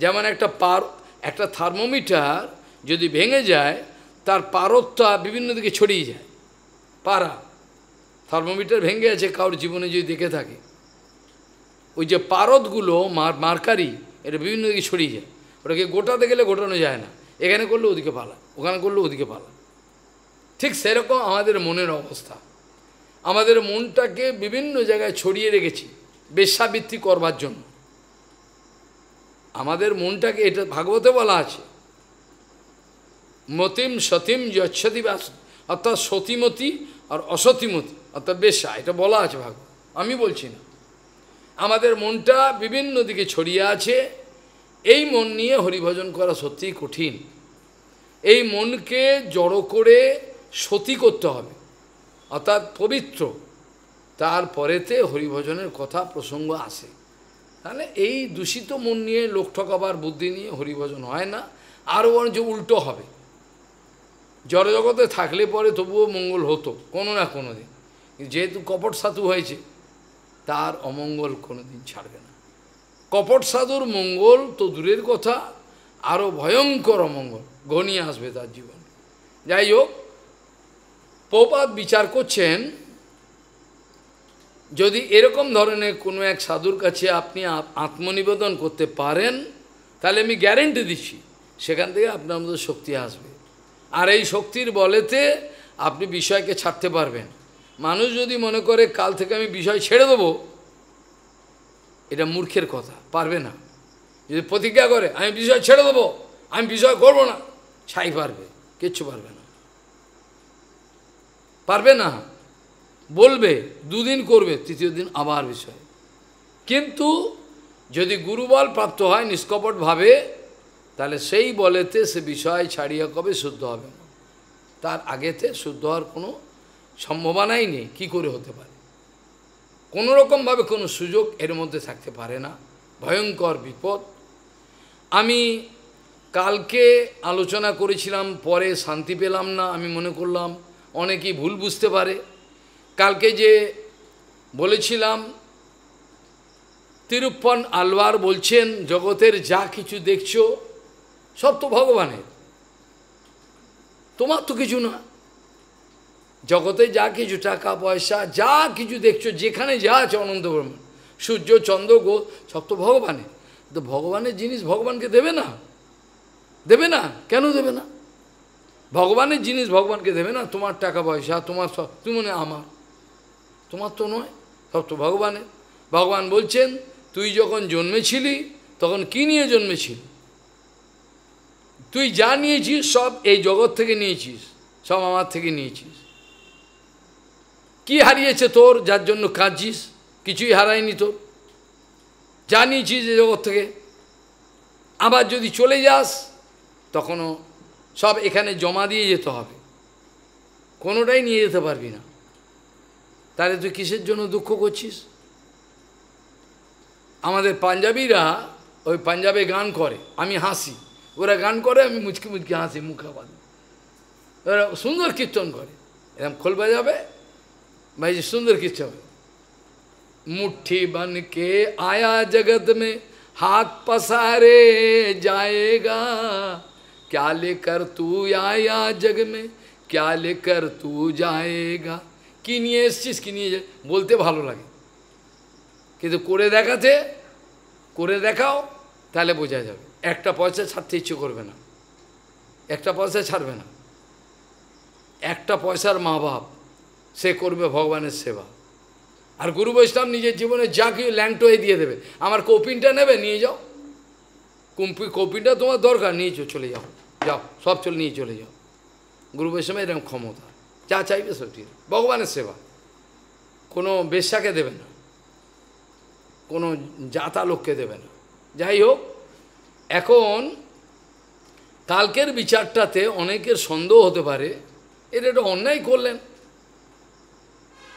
যেমন একটা পার একটা থার্মোমিটার যদি ভেঙে যায় তার পারতটা বিভিন্ন দিকে ছড়িয়ে যায় পারা থার্মোমিটার ভেঙে আছে কারোর জীবনে যদি দেখে থাকে ওই যে পারদগুলো মার মার্কারি এটা বিভিন্ন দিকে ছড়িয়ে যায় ওটাকে গোটাতে গেলে গোটানো যায় না এখানে করলে ওদিকে পালা ওখানে করলে ওদিকে পালা ঠিক সেরকম আমাদের মনের অবস্থা আমাদের মনটাকে বিভিন্ন জায়গায় ছড়িয়ে রেখেছি বেশাবৃত্তি করবার জন্য আমাদের মনটাকে এটা ভাগবতে বলা আছে মতিম সতীম যচ্ছতি বাস অর্থাৎ সতীমতি আর অসতিমতি অর্থাৎ বেশা এটা বলা আছে ভাগ আমি বলছি না আমাদের মনটা বিভিন্ন দিকে ছড়িয়ে আছে এই মন নিয়ে হরিভজন করা সত্যিই কঠিন এই মনকে জড়ো করে সতী করতে হবে অর্থাৎ পবিত্র তারপরেতে হরিভজনের কথা প্রসঙ্গ আসে তাহলে এই দূষিত মন নিয়ে লোক ঠকাবার বুদ্ধি নিয়ে হরিভজন হয় না আরও যে উল্টো হবে জড়জগতে থাকলে পরে তবুও মঙ্গল হতো কোনো না কোনো দিন যেহেতু কপট সাধু হয়েছে তার অমঙ্গল কোনো দিন ছাড়বে না কপট সাধুর মঙ্গল তো দূরের কথা আরও ভয়ঙ্কর অমঙ্গল ঘনিয়ে আসবে তার জীবন যাই হোক পৌপাত বিচার করছেন যদি এরকম ধরনের কোনো এক সাধুর কাছে আপনি আত্মনিবেদন করতে পারেন তাহলে আমি গ্যারেন্টি দিচ্ছি সেখান থেকে আপনার মধ্যে শক্তি আসবে আর এই শক্তির বলেতে আপনি বিষয়কে ছাড়তে পারবেন মানুষ যদি মনে করে কাল থেকে আমি বিষয় ছেড়ে দেবো এটা মূর্খের কথা পারবে না যদি প্রতিজ্ঞা করে আমি বিষয় ছেড়ে দেবো আমি বিষয় করব না ছাই পারবে কিচ্ছু পারবে না পারবে না বলবে দুদিন করবে তৃতীয় দিন আবার বিষয় কিন্তু যদি গুরুবল প্রাপ্ত হয় নিষ্কপটভাবে তাহলে সেই বলেতে সে বিষয় ছাড়িয়া কবে শুদ্ধ হবে না তার আগেতে শুদ্ধ হওয়ার কোনো সম্ভাবনাই নেই কী করে হতে পারে কোনো রকমভাবে কোনো সুযোগ এর মধ্যে থাকতে পারে না ভয়ঙ্কর বিপদ আমি কালকে আলোচনা করেছিলাম পরে শান্তি পেলাম না আমি মনে করলাম অনেকেই ভুল বুঝতে পারে কালকে যে বলেছিলাম তিরুপ্পন আলওয়ার বলছেন জগতের যা কিছু দেখছো সব তো ভগবানের তোমার তো কিছু না জগতে যা কিছু টাকা পয়সা যা কিছু দেখছো যেখানে যা আছে অনন্ত ব্রহ্মণ সূর্য চন্দ্র গো সব তো ভগবানের তো ভগবানের জিনিস ভগবানকে দেবে না দেবে না কেন দেবে না ভগবানের জিনিস ভগবানকে দেবে না তোমার টাকা পয়সা তোমার সব তুমি মনে আমার তোমার তো নয় সব তো ভগবানের ভগবান বলছেন তুই যখন জন্মেছিলি তখন কী নিয়ে জন্মেছিলি তুই যা নিয়েছিস সব এই জগৎ থেকে নিয়েছিস সব আমার থেকে নিয়েছিস কি হারিয়েছে তোর যার জন্য কাঁদছিস কিছুই হারায়নি তোর যা নিয়েছিস এই জগৎ থেকে আবার যদি চলে যাস তখনও সব এখানে জমা দিয়ে যেতে হবে কোনোটাই নিয়ে যেতে পারবি না তাহলে তুই কিসের জন্য দুঃখ করছিস আমাদের পাঞ্জাবিরা ওই পাঞ্জাবে গান করে আমি হাসি ওরা গান করে আমি মুচকি মুচকি হাসি মুখাবাত সুন্দর কীর্তন করে একদম کھل হয়ে যাবে ভাই সুন্দর কীর্তন মুঠি बनके आया जगत में हाथ पसारे जाएगा क्या लेकर तू आया जग में क्या लेकर तू जाएगा कि नहीं इस चीज की नहीं बोलते ভালো লাগে কিছু করে দেখাবে করে দেখাও তাহলে বুঝা যাবে একটা পয়সা ছাড়তে ইচ্ছে করবে না একটা পয়সা ছাড়বে না একটা পয়সার মা বাপ সে করবে ভগবানের সেবা আর গুরু বৈষ্ণব নিজের জীবনে যা কি ল্যাংটোয়ে দিয়ে দেবে আমার কপিনটা নেবে নিয়ে যাও কুম্পি কপিনটা তোমার দরকার নিয়ে চলে যাও যাও সব চলে নিয়ে চলে যাও গুরু বৈষ্ণব এরকম ক্ষমতা যা চাইবে সব ঠিক ভগবানের সেবা কোনো বেশ্যাকে দেবে না কোনো জাতা লোককে দেবে না যাই হোক এখন কালকের বিচারটাতে অনেকের সন্দেহ হতে পারে এটা একটা অন্যায় করলেন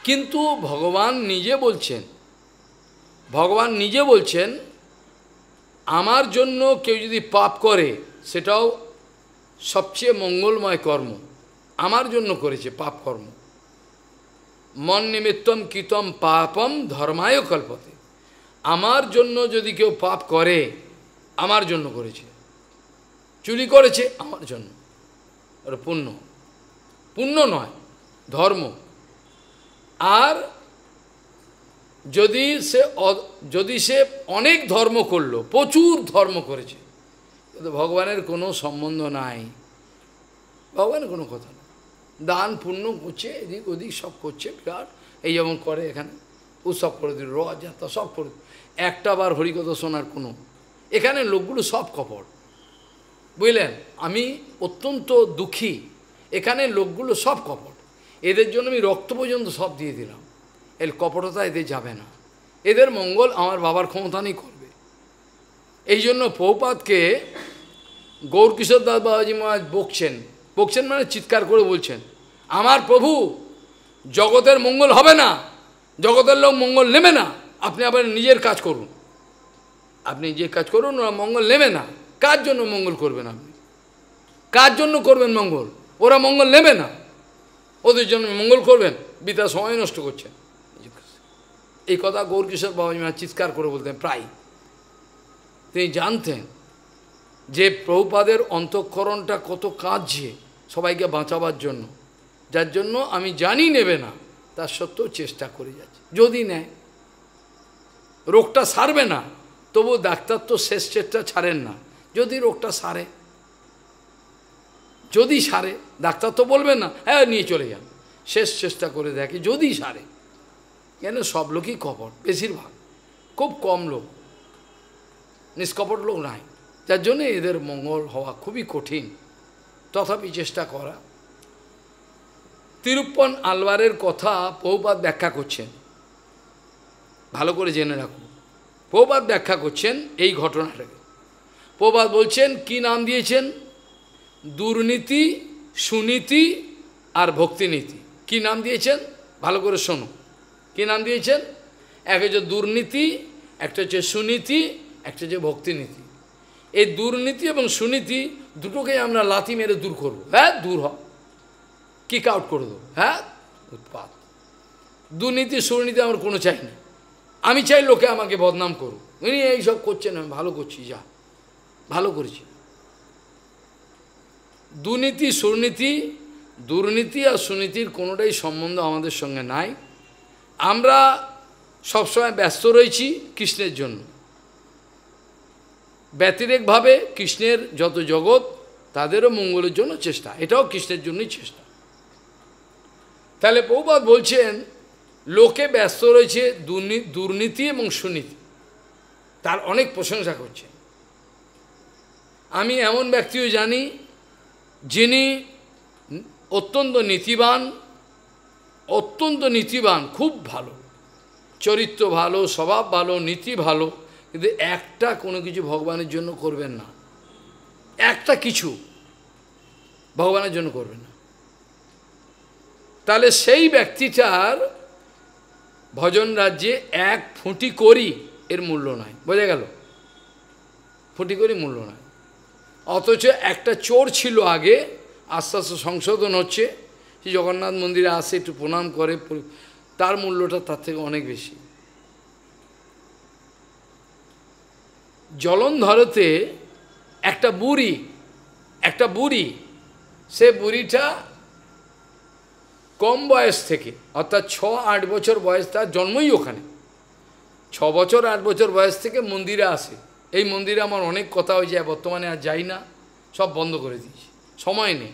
কিন্তু ভগবান নিজে বলছেন ভগবান নিজে বলছেন আমার জন্য কেউ যদি পাপ করে সেটাও সবচেয়ে মঙ্গলময় কর্ম আমার জন্য করেছে পাপ কর্ম মন নিমিত্তম কীতম পাপম ধর্মায় কল্পতে আমার জন্য যদি কেউ পাপ করে আমার জন্য করেছে চুরি করেছে আমার জন্য পুণ্য পুণ্য নয় ধর্ম আর যদি সে যদি সে অনেক ধর্ম করলো প্রচুর ধর্ম করেছে কিন্তু ভগবানের কোনো সম্বন্ধ নাই ভগবানের কোনো কথা নয় দান পুণ্য করছে এদিক ওদিক সব করছে বিরাট এই যেমন করে এখানে উৎসব করে দিল রথ যাত্রা সব করে একটা বার হরিকথা শোনার কোনো এখানে লোকগুলো সব কপট বুঝলেন আমি অত্যন্ত দুঃখী এখানে লোকগুলো সব কপট এদের জন্য আমি রক্ত পর্যন্ত সব দিয়ে দিলাম এর কপটতা এদের যাবে না এদের মঙ্গল আমার বাবার ক্ষমতা নেই করবে এই জন্য পৌপাতকে গৌরকিশোর দাস বাবাজি মহারাজ বকছেন বকছেন মানে চিৎকার করে বলছেন আমার প্রভু জগতের মঙ্গল হবে না জগতের লোক মঙ্গল নেবে না আপনি আবার নিজের কাজ করুন আপনি যে কাজ করুন ওরা মঙ্গল নেবে না কার জন্য মঙ্গল করবেন আপনি কার জন্য করবেন মঙ্গল ওরা মঙ্গল নেবে না ওদের জন্য মঙ্গল করবেন বিতা সময় নষ্ট করছেন এই কথা গৌরকিশোর বাবাজী মা চিৎকার করে বলতেন প্রায় তিনি জানতেন যে প্রভুপাদের অন্তঃকরণটা কত কাঁদছে সবাইকে বাঁচাবার জন্য যার জন্য আমি জানি নেবে না তার সত্ত্বেও চেষ্টা করে যাচ্ছে যদি নেয় রোগটা সারবে না তবু ডাক্তার তো শেষ চেষ্টা ছাড়েন না যদি রোগটা সারে যদি সারে ডাক্তার তো বলবেন না হ্যাঁ নিয়ে চলে যান শেষ চেষ্টা করে দেখে যদি সারে কেন সব লোকই কপট বেশিরভাগ খুব কম লোক নিষ্কপট লোক নাই যার জন্য এদের মঙ্গল হওয়া খুবই কঠিন তথাপি চেষ্টা করা তিরুপ্পন আলওয়ারের কথা বহুপাত ব্যাখ্যা করছেন ভালো করে জেনে রাখুন প্রবাদ ব্যাখ্যা করছেন এই ঘটনাটাকে প্রবাদ বলছেন কি নাম দিয়েছেন দুর্নীতি সুনীতি আর ভক্তিনীতি কি নাম দিয়েছেন ভালো করে শোনো কি নাম দিয়েছেন এক হচ্ছে দুর্নীতি একটা হচ্ছে সুনীতি একটা হচ্ছে ভক্তিনীতি এই দুর্নীতি এবং সুনীতি দুটোকেই আমরা লাথি মেরে দূর করব হ্যাঁ দূর হ কিক আউট করে দেবো হ্যাঁ উৎপাত দুর্নীতি সুনীতি আমার কোনো চাই না আমি চাই লোকে আমাকে বদনাম করুক উনি এইসব করছেন আমি ভালো করছি যা ভালো করছি দুর্নীতি সুর্নীতি দুর্নীতি আর সুনীতির কোনোটাই সম্বন্ধ আমাদের সঙ্গে নাই আমরা সবসময় ব্যস্ত রয়েছি কৃষ্ণের জন্য ব্যতিরেকভাবে কৃষ্ণের যত জগৎ তাদেরও মঙ্গলের জন্য চেষ্টা এটাও কৃষ্ণের জন্যই চেষ্টা তাহলে বহুবাদ বলছেন লোকে ব্যস্ত রয়েছে দুর্নীতি এবং সুনীতি তার অনেক প্রশংসা করছে আমি এমন ব্যক্তিও জানি যিনি অত্যন্ত নীতিবান অত্যন্ত নীতিবান খুব ভালো চরিত্র ভালো স্বভাব ভালো নীতি ভালো কিন্তু একটা কোনো কিছু ভগবানের জন্য করবেন না একটা কিছু ভগবানের জন্য করবেন না তাহলে সেই ব্যক্তিটার ভজন রাজ্যে এক ফুটি করি এর মূল্য নয় বোঝা গেল ফুটি করি মূল্য নয় অথচ একটা চোর ছিল আগে আস্তে আস্তে সংশোধন হচ্ছে সে জগন্নাথ মন্দিরে আসে একটু প্রণাম করে তার মূল্যটা তার থেকে অনেক বেশি জলন্ধরতে একটা বুড়ি একটা বুড়ি সে বুড়িটা কম বয়স থেকে অর্থাৎ ছ আট বছর বয়স তার জন্মই ওখানে ছ বছর আট বছর বয়স থেকে মন্দিরে আসে এই মন্দিরে আমার অনেক কথা হয়ে যায় বর্তমানে আর যাই না সব বন্ধ করে দিয়েছি সময় নেই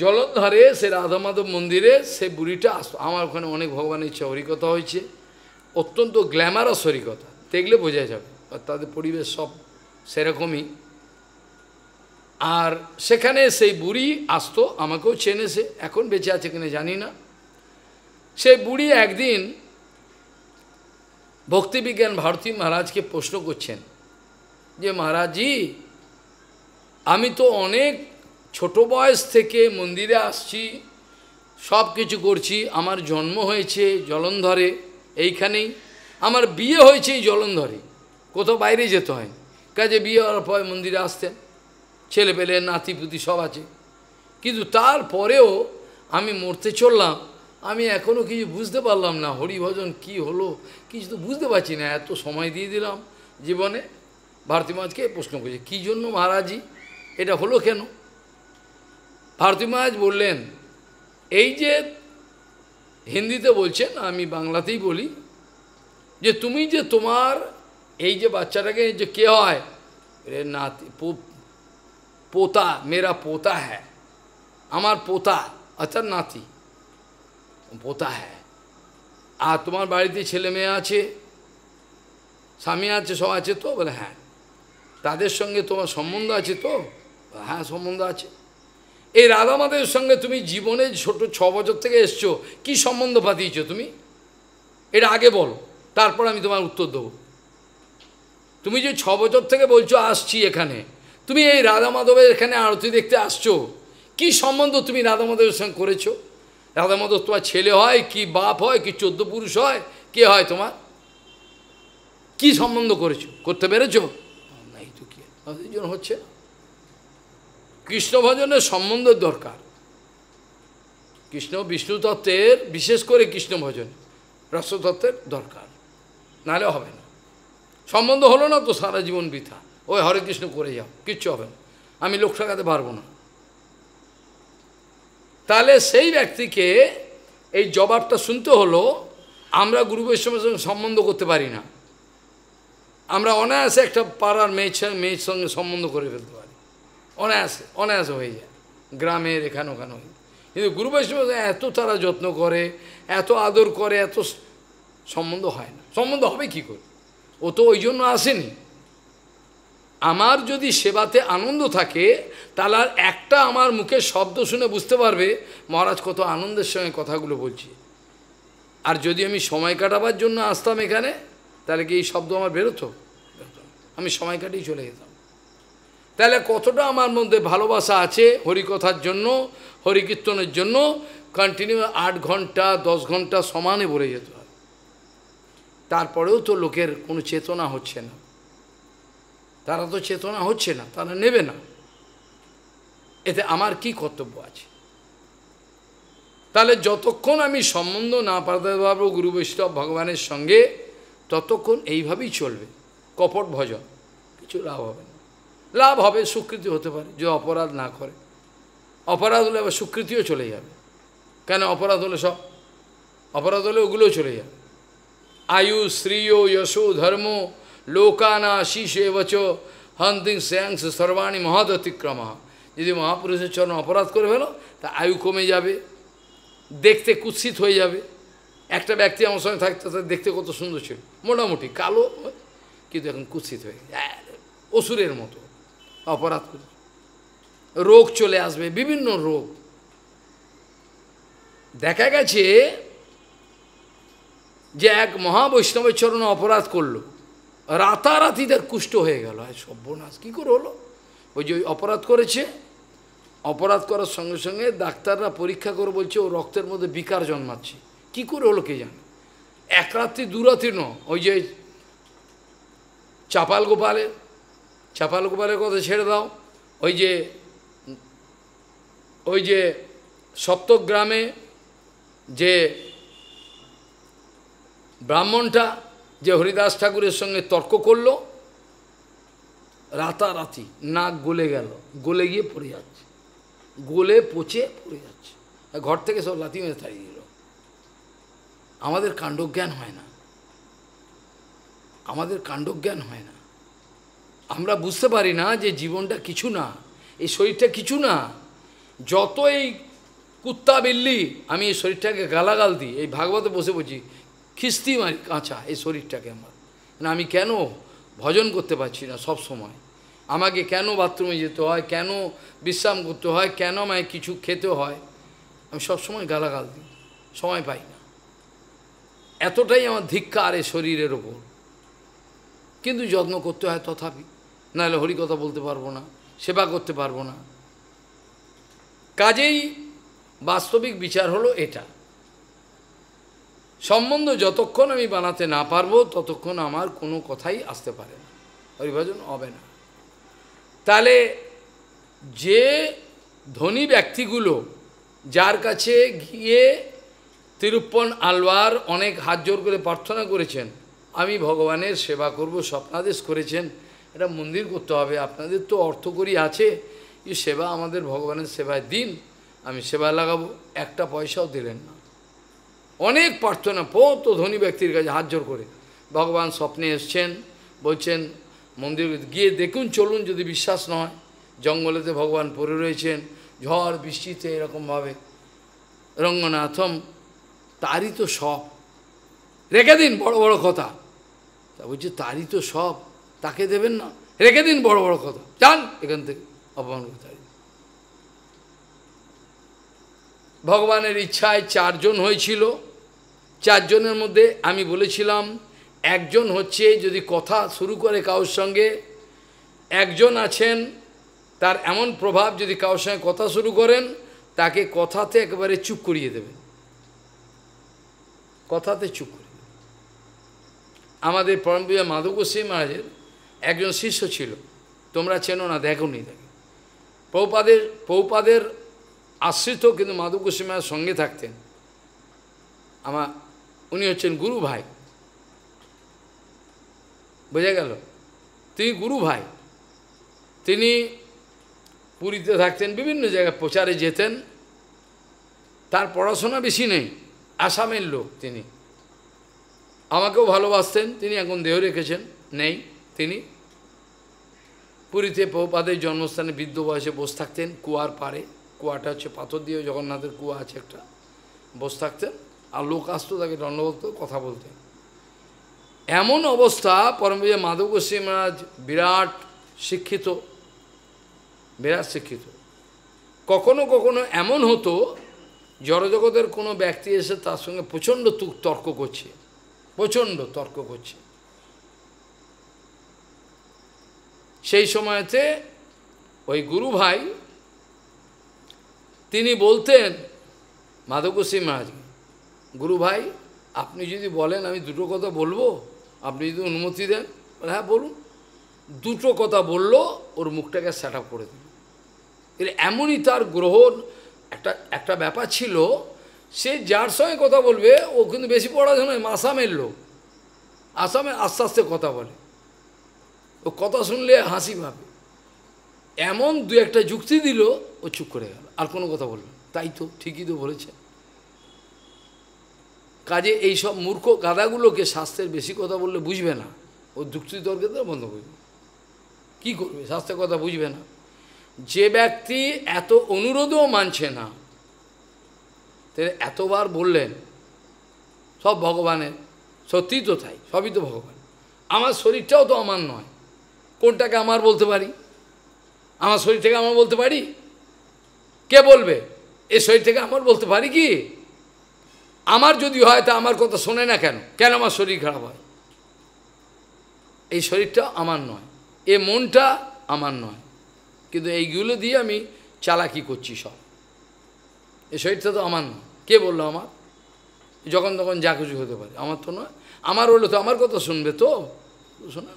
জলধারে সে রাধামাধব মন্দিরে সে বুড়িটা আস আমার ওখানে অনেক ভগবানের ইচ্ছা হরিকতা হয়েছে অত্যন্ত গ্ল্যামারাস হরিকতা দেখলে বোঝা যাবে আর তাদের পরিবেশ সব সেরকমই আর সেখানে সেই বুড়ি আসতো আমাকেও চেনেছে এখন বেঁচে আছে কিনা জানি না সেই বুড়ি একদিন ভক্তিবিজ্ঞান ভারতী মহারাজকে প্রশ্ন করছেন যে মহারাজজি আমি তো অনেক ছোট বয়স থেকে মন্দিরে আসছি সব কিছু করছি আমার জন্ম হয়েছে জলন্ধরে এইখানেই আমার বিয়ে হয়েছে এই জলন্ধরে কোথাও বাইরে যেতে হয় কাজে বিয়ে হওয়ার পর মন্দিরে আসতেন ছেলে পেলে নাতি পুতি সব আছে কিন্তু তারপরেও আমি মরতে চললাম আমি এখনও কিছু বুঝতে পারলাম না হরিভজন কি হলো কিছু তো বুঝতে পারছি না এত সময় দিয়ে দিলাম জীবনে ভারতী মহারাজকে প্রশ্ন করছে কী জন্য মহারাজি এটা হলো কেন ভারতী মহারাজ বললেন এই যে হিন্দিতে বলছেন আমি বাংলাতেই বলি যে তুমি যে তোমার এই যে বাচ্চাটাকে যে কে হয় নাতি পোতা मेरा পোতা হ্যাঁ আমার পোতা আচ্ছা নাতি পোতা হ্যাঁ আর তোমার বাড়িতে ছেলে মেয়ে আছে স্বামী আছে সব আছে তো বলে হ্যাঁ তাদের সঙ্গে তোমার সম্বন্ধ আছে তো হ্যাঁ সম্বন্ধ আছে এই রাধা মাদের সঙ্গে তুমি জীবনে ছোট ছ বছর থেকে এসছো কি সম্বন্ধ পাতিয়েছ তুমি এটা আগে বলো তারপর আমি তোমার উত্তর দেবো তুমি যে ছ বছর থেকে বলছো আসছি এখানে তুমি এই রাধা মাধবের এখানে আরতি দেখতে আসছো কি সম্বন্ধ তুমি রাধা মাধবের সঙ্গে করেছো রাধা মাধব তোমার ছেলে হয় কি বাপ হয় কি চোদ্দ পুরুষ হয় কে হয় তোমার কি সম্বন্ধ করেছো করতে পেরেছো নাই তো কি জন্য হচ্ছে কৃষ্ণ ভজনের সম্বন্ধের দরকার কৃষ্ণ বিষ্ণু তত্ত্বের বিশেষ করে কৃষ্ণ ভজন রসতত্ত্বের দরকার নাহলে হবে না সম্বন্ধ হলো না তো সারা জীবন বৃথা ওই হরে কৃষ্ণ করে যাও কিচ্ছু হবে না আমি লোক ঠকাতে পারবো না তাহলে সেই ব্যক্তিকে এই জবাবটা শুনতে হলো আমরা গুরু বৈষ্ণবের সঙ্গে সম্বন্ধ করতে পারি না আমরা অনায়াসে একটা পাড়ার মেয়ের মেয়ের সঙ্গে সম্বন্ধ করে ফেলতে পারি অনায়াসে অনায়াসে হয়ে যায় গ্রামের এখানে ওখানে হয়ে কিন্তু গুরু বৈষ্ণব এত তারা যত্ন করে এত আদর করে এত সম্বন্ধ হয় না সম্বন্ধ হবে কি করে ও তো ওই জন্য আসেনি আমার যদি সেবাতে আনন্দ থাকে তাহলে আর একটা আমার মুখে শব্দ শুনে বুঝতে পারবে মহারাজ কত আনন্দের সঙ্গে কথাগুলো বলছি আর যদি আমি সময় কাটাবার জন্য আসতাম এখানে তাহলে কি এই শব্দ আমার বেরোতো আমি সময় কাটিয়ে চলে যেতাম তাহলে কতটা আমার মধ্যে ভালোবাসা আছে হরিকথার জন্য হরিকীর্তনের জন্য কন্টিনিউ আট ঘন্টা দশ ঘন্টা সমানে ভরে যেত তারপরেও তো লোকের কোনো চেতনা হচ্ছে না তারা তো চেতনা হচ্ছে না তারা নেবে না এতে আমার কি কর্তব্য আছে তাহলে যতক্ষণ আমি সম্বন্ধ না পারতে পারবো গুরু বৈষ্ণব ভগবানের সঙ্গে ততক্ষণ এইভাবেই চলবে কপট ভজন কিছু লাভ হবে না লাভ হবে স্বীকৃতি হতে পারে যে অপরাধ না করে অপরাধ হলে আবার স্বীকৃতিও চলে যাবে কেন অপরাধ হলে সব অপরাধ হলে ওগুলোও চলে যাবে আয়ু শ্রীয় যশো ধর্ম লোকানা শিশেবচ হন্তিং শ্যাংস সর্বাণী মহৎ অতিক্রমা যদি মহাপুরুষের চরণ অপরাধ করে ফেলো তা আয়ু কমে যাবে দেখতে কুৎসিত হয়ে যাবে একটা ব্যক্তি আমার সঙ্গে থাকতে দেখতে কত সুন্দর ছিল মোটামুটি কালো কিন্তু এখন কুৎসিত হয়ে হ্যাঁ, অসুরের মতো অপরাধ করে রোগ চলে আসবে বিভিন্ন রোগ দেখা গেছে যে এক মহাবৈষ্ণবের চরণ অপরাধ করলো রাতারাতি তার কুষ্ঠ হয়ে গেল সর্বনাশ কী করে হলো ওই যে অপরাধ করেছে অপরাধ করার সঙ্গে সঙ্গে ডাক্তাররা পরীক্ষা করে বলছে ও রক্তের মধ্যে বিকার জন্মাচ্ছে কি করে হলো কে জানে এক রাত্রি দু রাত্রি ন ওই যে চাপাল গোপালের চাপাল গোপালের কথা ছেড়ে দাও ওই যে ওই যে সপ্তগ্রামে যে ব্রাহ্মণটা যে হরিদাস ঠাকুরের সঙ্গে তর্ক করল রাতারাতি নাক গলে গেল গলে গিয়ে পড়ে যাচ্ছে গলে পচে পড়ে যাচ্ছে ঘর থেকে সব লাথি মেরে তাড়িয়ে দিল আমাদের কাণ্ডজ্ঞান হয় না আমাদের কাণ্ডজ্ঞান হয় না আমরা বুঝতে পারি না যে জীবনটা কিছু না এই শরীরটা কিছু না যত এই কুত্তা বিল্লি আমি এই শরীরটাকে গালাগাল দিই এই ভাগবতে বসে বলছি খিস্তি মারি মানে, কাঁচা আচ্ছা, এই শরীরটাকে আমার মানে আমি কেন ভজন করতে পারছি না সব সময়। আমাকে কেন বাথরুমে যেতে হয় কেন বিশ্রাম করতে হয় কেন আমায় কিছু খেতে হয় আমি সবসময় গালাগাল দিই সময় পাই না এতটাই আমার ধিক্ষার এই শরীরের ওপর কিন্তু যত্ন করতে হয় তথাপি নাহলে হরিকথা বলতে পারবো না সেবা করতে পারবো না কাজেই বাস্তবিক বিচার হলো এটা সম্বন্ধ যতক্ষণ আমি বানাতে না পারবো ততক্ষণ আমার কোনো কথাই আসতে পারে না হরিভজন হবে না তাহলে যে ধনী ব্যক্তিগুলো যার কাছে গিয়ে তিরুপ্পন আলওয়ার অনেক হাত জোর করে প্রার্থনা করেছেন আমি ভগবানের সেবা করব স্বপ্নাদেশ করেছেন এটা মন্দির করতে হবে আপনাদের তো অর্থ করি আছে সেবা আমাদের ভগবানের সেবায় দিন আমি সেবা লাগাবো একটা পয়সাও দিলেন না অনেক প্রার্থনা কত ধনী ব্যক্তির কাছে হাত জোর করে ভগবান স্বপ্নে এসছেন বলছেন মন্দির গিয়ে দেখুন চলুন যদি বিশ্বাস নয় জঙ্গলেতে ভগবান পড়ে রয়েছেন ঝড় বৃষ্টিতে এরকমভাবে রঙ্গনাথম তারই তো সব রেখে দিন বড় বড় কথা তা বলছে তারই তো সব তাকে দেবেন না রেখে দিন বড় বড় কথা চান এখান থেকে অপমান কথা ভগবানের ইচ্ছায় চারজন হয়েছিল চারজনের মধ্যে আমি বলেছিলাম একজন হচ্ছে যদি কথা শুরু করে কারোর সঙ্গে একজন আছেন তার এমন প্রভাব যদি কারোর সঙ্গে কথা শুরু করেন তাকে কথাতে একবারে চুপ করিয়ে দেবে কথাতে চুপ করে আমাদের পরমপ্রিয়া মাধব গোস্বামী মহারাজের একজন শিষ্য ছিল তোমরা চেনো না দেখো নি তাকে পৌপাদের পৌপাদের আশ্রিত কিন্তু মাধব গোস্বামী সঙ্গে থাকতেন আমার উনি হচ্ছেন গুরু ভাই বোঝা গেল তিনি গুরু ভাই তিনি পুরীতে থাকতেন বিভিন্ন জায়গায় প্রচারে যেতেন তার পড়াশোনা বেশি নেই আসামের লোক তিনি আমাকেও ভালোবাসতেন তিনি এখন দেহ রেখেছেন নেই তিনি পুরীতে পৌপাদের জন্মস্থানে বৃদ্ধ বয়সে বসে থাকতেন কুয়ার পারে কুয়াটা হচ্ছে পাথর দিয়ে জগন্নাথের কুয়া আছে একটা বসে থাকতেন আর লোক আসতো তাকে দণ্ডবোধ কথা বলতে এমন অবস্থা পরম মাধব গোস্বী মহারাজ বিরাট শিক্ষিত বিরাট শিক্ষিত কখনো কখনো এমন হতো জড়জগতের কোনো ব্যক্তি এসে তার সঙ্গে প্রচণ্ড তুক তর্ক করছে প্রচণ্ড তর্ক করছে সেই সময়তে ওই গুরু ভাই তিনি বলতেন মাধব গোস্বী মহারাজকে গুরু ভাই আপনি যদি বলেন আমি দুটো কথা বলবো আপনি যদি অনুমতি দেন হ্যাঁ বলুন দুটো কথা বলল ওর মুখটাকে সেট আপ করে দিল এর এমনই তার গ্রহণ একটা একটা ব্যাপার ছিল সে যার সঙ্গে কথা বলবে ও কিন্তু বেশি পড়াশোনায় আসামের লোক আসামে আস্তে আস্তে কথা বলে ও কথা শুনলে হাসি পাবে এমন দু একটা যুক্তি দিল ও চুপ করে গেল আর কোনো কথা বলবে তাই তো ঠিকই তো বলেছে কাজে এই সব মূর্খ গাদাগুলোকে স্বাস্থ্যের বেশি কথা বললে বুঝবে না ও যুক্তি তর্কে তো বন্ধ করবে কী করবে স্বাস্থ্যের কথা বুঝবে না যে ব্যক্তি এত অনুরোধও মানছে না তিনি এতবার বললেন সব ভগবানের সত্যি তো তাই সবই তো ভগবান আমার শরীরটাও তো আমার নয় কোনটাকে আমার বলতে পারি আমার শরীর থেকে আমার বলতে পারি কে বলবে এ শরীর থেকে আমার বলতে পারি কি আমার যদি হয় তা আমার কথা শোনে না কেন কেন আমার শরীর খারাপ হয় এই শরীরটা আমার নয় এ মনটা আমার নয় কিন্তু এইগুলো দিয়ে আমি চালাকি করছি সব এই শরীরটা তো আমার নয় কে বললো আমার যখন তখন যা কিছু হতে পারে আমার তো নয় আমার হলো তো আমার কথা শুনবে তো শোনে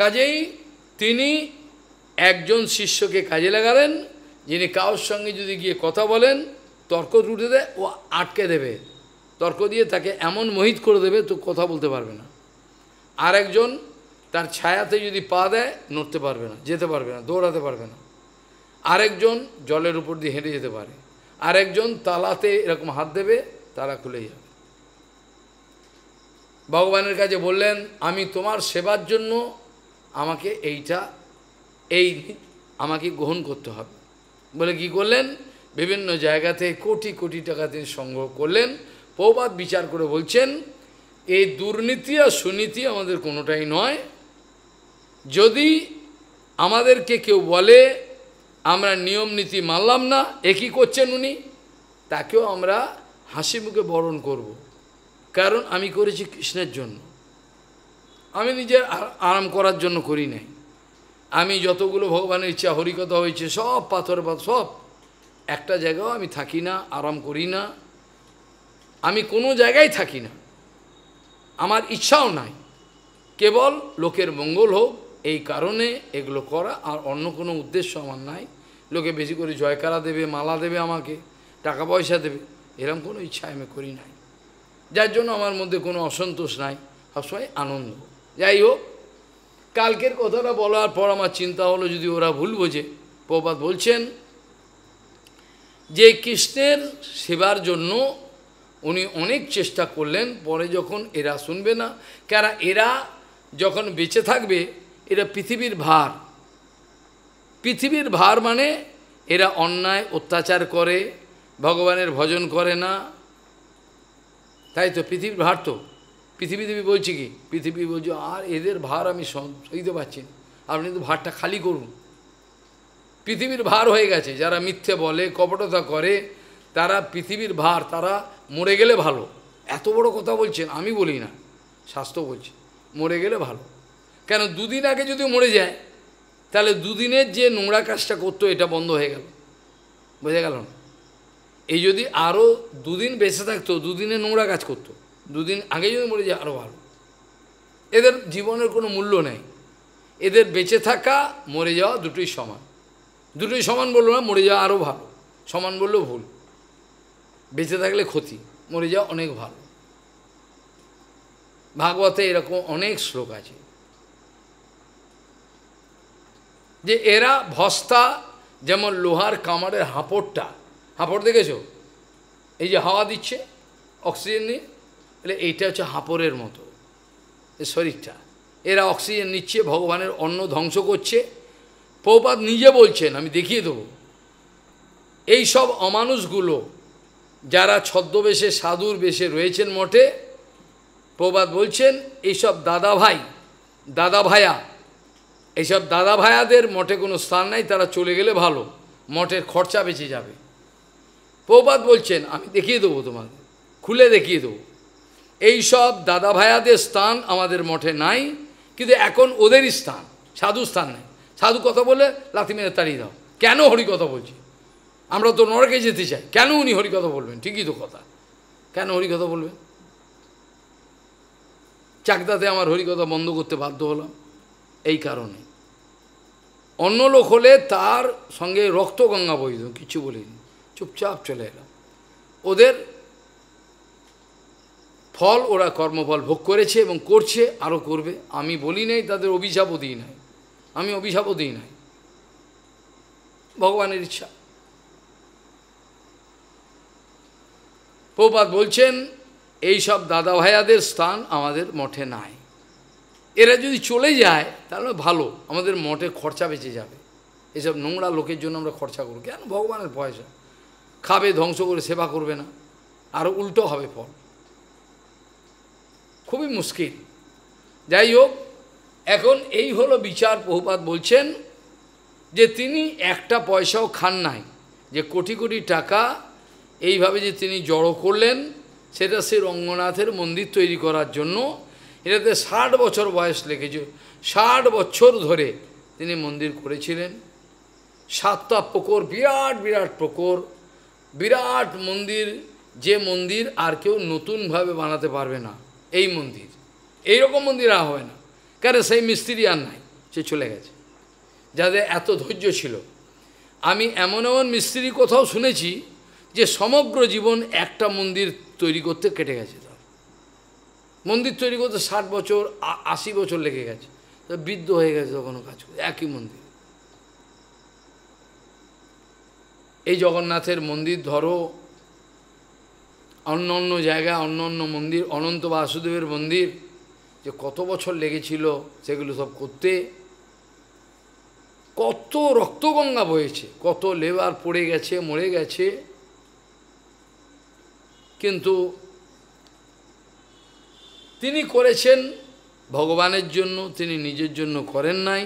কাজেই তিনি একজন শিষ্যকে কাজে লাগালেন যিনি কারোর সঙ্গে যদি গিয়ে কথা বলেন তর্ক জুড়ে দেয় ও আটকে দেবে তর্ক দিয়ে তাকে এমন মোহিত করে দেবে তো কথা বলতে পারবে না আর একজন তার ছায়াতে যদি পা দেয় নড়তে পারবে না যেতে পারবে না দৌড়াতে পারবে না আরেকজন জলের উপর দিয়ে হেঁটে যেতে পারে আরেকজন তালাতে এরকম হাত দেবে তারা খুলে যাবে ভগবানের কাছে বললেন আমি তোমার সেবার জন্য আমাকে এইটা এই আমাকে গ্রহণ করতে হবে বলে কি করলেন বিভিন্ন জায়গাতে কোটি কোটি টাকা তিনি সংগ্রহ করলেন প্রবাদ বিচার করে বলছেন এই দুর্নীতি আর সুনীতি আমাদের কোনোটাই নয় যদি আমাদেরকে কেউ বলে আমরা নিয়ম নীতি মানলাম না একই করছেন উনি তাকেও আমরা হাসি মুখে বরণ করব। কারণ আমি করেছি কৃষ্ণের জন্য আমি নিজের আরাম করার জন্য করি নাই আমি যতগুলো ভগবানের ইচ্ছা হরিকথা হয়েছে সব পাথর পাথর সব একটা জায়গাও আমি থাকি না আরাম করি না আমি কোনো জায়গায় থাকি না আমার ইচ্ছাও নাই কেবল লোকের মঙ্গল হোক এই কারণে এগুলো করা আর অন্য কোনো উদ্দেশ্য আমার নাই লোকে বেশি করে জয়কারা দেবে মালা দেবে আমাকে টাকা পয়সা দেবে এরম কোনো ইচ্ছা আমি করি নাই যার জন্য আমার মধ্যে কোনো অসন্তোষ নাই সবসময় আনন্দ যাই হোক কালকের কথাটা বলার পর আমার চিন্তা হলো যদি ওরা ভুল বোঝে প্রবাদ বলছেন যে কৃষ্ণের সেবার জন্য উনি অনেক চেষ্টা করলেন পরে যখন এরা শুনবে না কেন এরা যখন বেঁচে থাকবে এরা পৃথিবীর ভার পৃথিবীর ভার মানে এরা অন্যায় অত্যাচার করে ভগবানের ভজন করে না তাই তো পৃথিবীর ভার তো পৃথিবী দেবী বলছি কি পৃথিবী বলছে আর এদের ভার আমি সইতে পারছি আপনি তো ভারটা খালি করুন পৃথিবীর ভার হয়ে গেছে যারা মিথ্যে বলে কপটতা করে তারা পৃথিবীর ভার তারা মরে গেলে ভালো এত বড় কথা বলছেন আমি বলি না স্বাস্থ্য বলছে মরে গেলে ভালো কেন দুদিন আগে যদি মরে যায় তাহলে দুদিনের যে নোংরা কাজটা করতো এটা বন্ধ হয়ে গেল বোঝা গেল না এই যদি আরও দুদিন বেঁচে থাকতো দুদিনে নোংরা কাজ করতো দুদিন আগে যদি মরে যায় আরও ভালো এদের জীবনের কোনো মূল্য নেই এদের বেঁচে থাকা মরে যাওয়া দুটোই সমান দুটোই সমান বললো না মরে যাওয়া আরও ভালো সমান বললেও ভুল বেঁচে থাকলে ক্ষতি মরে যাওয়া অনেক ভালো ভাগবতে এরকম অনেক শ্লোক আছে যে এরা ভস্তা যেমন লোহার কামারের হাঁপড়টা হাঁপড় দেখেছো এই যে হাওয়া দিচ্ছে অক্সিজেন নিয়ে তাহলে এইটা হচ্ছে হাঁপড়ের মতো শরীরটা এরা অক্সিজেন নিচ্ছে ভগবানের অন্ন ধ্বংস করছে পৌপাত নিজে বলছেন আমি দেখিয়ে দেব এই সব অমানুষগুলো যারা ছদ্মবেশে সাধুর বেশে রয়েছেন মঠে প্রবাদ বলছেন এইসব দাদা ভাই দাদা ভায়া এইসব দাদা ভায়াদের মঠে কোনো স্থান নাই তারা চলে গেলে ভালো মঠের খরচা বেঁচে যাবে প্রবাদ বলছেন আমি দেখিয়ে দেবো তোমাকে খুলে দেখিয়ে দেবো এইসব দাদা ভায়াদের স্থান আমাদের মঠে নাই কিন্তু এখন ওদের স্থান সাধু স্থান নেই সাধু কথা বলে লাথি মেরে তাড়িয়ে দাও কেন হরি কথা বলছি আমরা তো নরকে যেতে চাই কেন উনি হরি কথা বলবেন ঠিকই তো কথা কেন হরি কথা বলবেন চাকদাতে আমার হরি কথা বন্ধ করতে বাধ্য হলাম এই কারণে অন্য লোক হলে তার সঙ্গে রক্ত গঙ্গা বৈধ কিছু বলিনি চুপচাপ চলে এলাম ওদের ফল ওরা কর্মফল ভোগ করেছে এবং করছে আরও করবে আমি বলি নাই তাদের অভিশাপও দিই নাই আমি অভিশাপও দিই নাই ভগবানের ইচ্ছা প্রপাত বলছেন এই সব দাদা ভাইয়াদের স্থান আমাদের মঠে নাই এরা যদি চলে যায় তাহলে ভালো আমাদের মঠে খরচা বেঁচে যাবে এসব নোংরা লোকের জন্য আমরা খরচা করবো কেন ভগবানের পয়সা খাবে ধ্বংস করে সেবা করবে না আর উল্টো হবে ফল খুবই মুশকিল যাই হোক এখন এই হলো বিচার বহুপাত বলছেন যে তিনি একটা পয়সাও খান নাই যে কোটি কোটি টাকা এইভাবে যে তিনি জড়ো করলেন সেটা সে রঙ্গনাথের মন্দির তৈরি করার জন্য এটাতে ষাট বছর বয়স লেগেছে ষাট বছর ধরে তিনি মন্দির করেছিলেন সাতটা প্রকর বিরাট বিরাট প্রকর বিরাট মন্দির যে মন্দির আর কেউ নতুনভাবে বানাতে পারবে না এই মন্দির এইরকম মন্দির আর হবে না কারে সেই মিস্ত্রি আর নাই সে চলে গেছে যাদের এত ধৈর্য ছিল আমি এমন এমন মিস্ত্রি কোথাও শুনেছি যে সমগ্র জীবন একটা মন্দির তৈরি করতে কেটে গেছে তার মন্দির তৈরি করতে ষাট বছর আশি বছর লেগে গেছে বৃদ্ধ হয়ে গেছে তখন কাজ করে একই মন্দির এই জগন্নাথের মন্দির ধরো অন্য অন্য জায়গায় অন্য অন্য মন্দির অনন্ত বাসুদেবের মন্দির যে কত বছর লেগেছিল সেগুলো সব করতে কত রক্তগঙ্গা বয়েছে কত লেবার পড়ে গেছে মরে গেছে কিন্তু তিনি করেছেন ভগবানের জন্য তিনি নিজের জন্য করেন নাই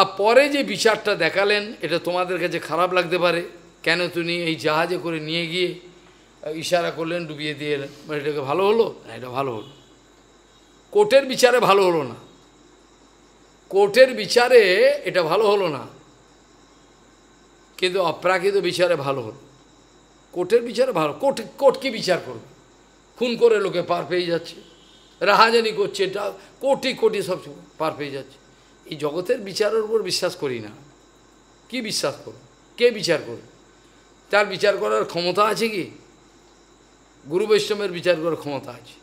আর পরে যে বিচারটা দেখালেন এটা তোমাদের কাছে খারাপ লাগতে পারে কেন তিনি এই জাহাজে করে নিয়ে গিয়ে ইশারা করলেন ডুবিয়ে দিয়ে এলেন মানে এটাকে ভালো হলো না এটা ভালো হলো কোর্টের বিচারে ভালো হলো না কোর্টের বিচারে এটা ভালো হলো না কিন্তু অপ্রাকৃত বিচারে ভালো হলো কোর্টের বিচারে ভালো কোর্ট কোর্ট কি বিচার করবে খুন করে লোকে পার পেয়ে যাচ্ছে রাহাজানি করছে এটা কোটি কোটি সব পার পেয়ে যাচ্ছে এই জগতের বিচারের উপর বিশ্বাস করি না কি বিশ্বাস করো কে বিচার করবে তার বিচার করার ক্ষমতা আছে কি গুরু বৈষ্ণবের বিচার করার ক্ষমতা আছে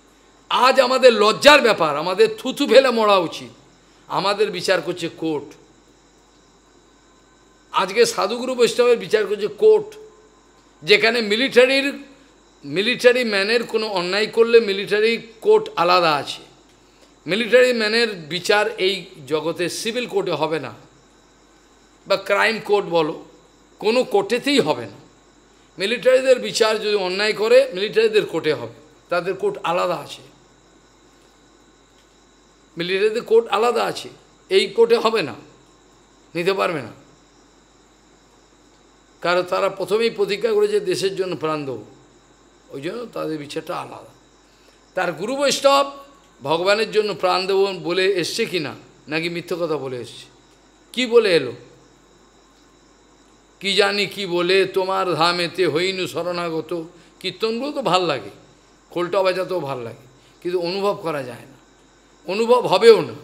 আজ আমাদের লজ্জার ব্যাপার আমাদের থুথু ফেলে মরা উচিত আমাদের বিচার করছে কোর্ট আজকে সাধুগুরু বৈষ্ণবের বিচার করছে কোর্ট যেখানে মিলিটারির মিলিটারি ম্যানের কোনো অন্যায় করলে মিলিটারি কোর্ট আলাদা আছে মিলিটারি ম্যানের বিচার এই জগতে সিভিল কোর্টে হবে না বা ক্রাইম কোর্ট বলো কোনো কোর্টেতেই হবে না মিলিটারিদের বিচার যদি অন্যায় করে মিলিটারিদের কোর্টে হবে তাদের কোর্ট আলাদা আছে মিলিটারিতে কোর্ট আলাদা আছে এই কোর্টে হবে না নিতে পারবে না কারণ তারা প্রথমেই প্রতিজ্ঞা করেছে দেশের জন্য প্রাণ দেব ওই জন্য তাদের বিচারটা আলাদা তার গুরু বৈষ্ণব ভগবানের জন্য প্রাণ দেব বলে এসছে কি না নাকি মিথ্যে কথা বলে এসছে কি বলে এলো কি জানি কি বলে তোমার ধামেতে হইনু শরণাগত কীর্তনগুলো তো ভাল লাগে খোলটা বাজাতেও ভাল লাগে কিন্তু অনুভব করা যায় না অনুভব হবেও না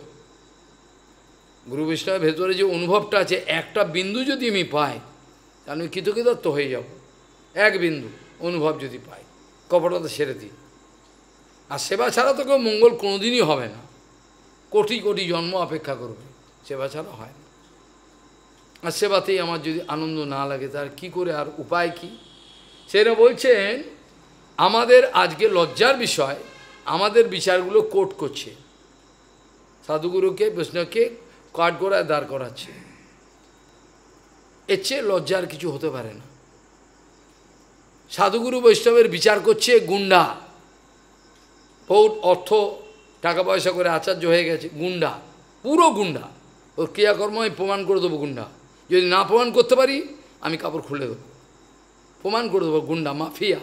গুরু বৈষ্ণবের ভেতরে যে অনুভবটা আছে একটা বিন্দু যদি আমি পাই আমি কৃতকৃতত্ব হয়ে যাব এক বিন্দু অনুভব যদি পাই তো সেরে দিই আর সেবা ছাড়া তো কেউ মঙ্গল কোনোদিনই হবে না কোটি কোটি জন্ম অপেক্ষা করবে সেবা ছাড়া হয় না আর সেবাতেই আমার যদি আনন্দ না লাগে তার কি করে আর উপায় কি সেটা বলছেন আমাদের আজকে লজ্জার বিষয় আমাদের বিচারগুলো কোট করছে সাধুগুরুকে বৈষ্ণবকে কাঠগোড়ায় দাঁড় করাচ্ছে এর চেয়ে লজ্জার কিছু হতে পারে না সাধুগুরু বৈষ্ণবের বিচার করছে গুন্ডা বহুত অর্থ টাকা পয়সা করে আচার্য হয়ে গেছে গুন্ডা পুরো গুন্ডা ওর ক্রিয়াকর্ম আমি প্রমাণ করে দেবো গুন্ডা যদি না প্রমাণ করতে পারি আমি কাপড় খুলে দেবো প্রমাণ করে দেবো গুন্ডা মাফিয়া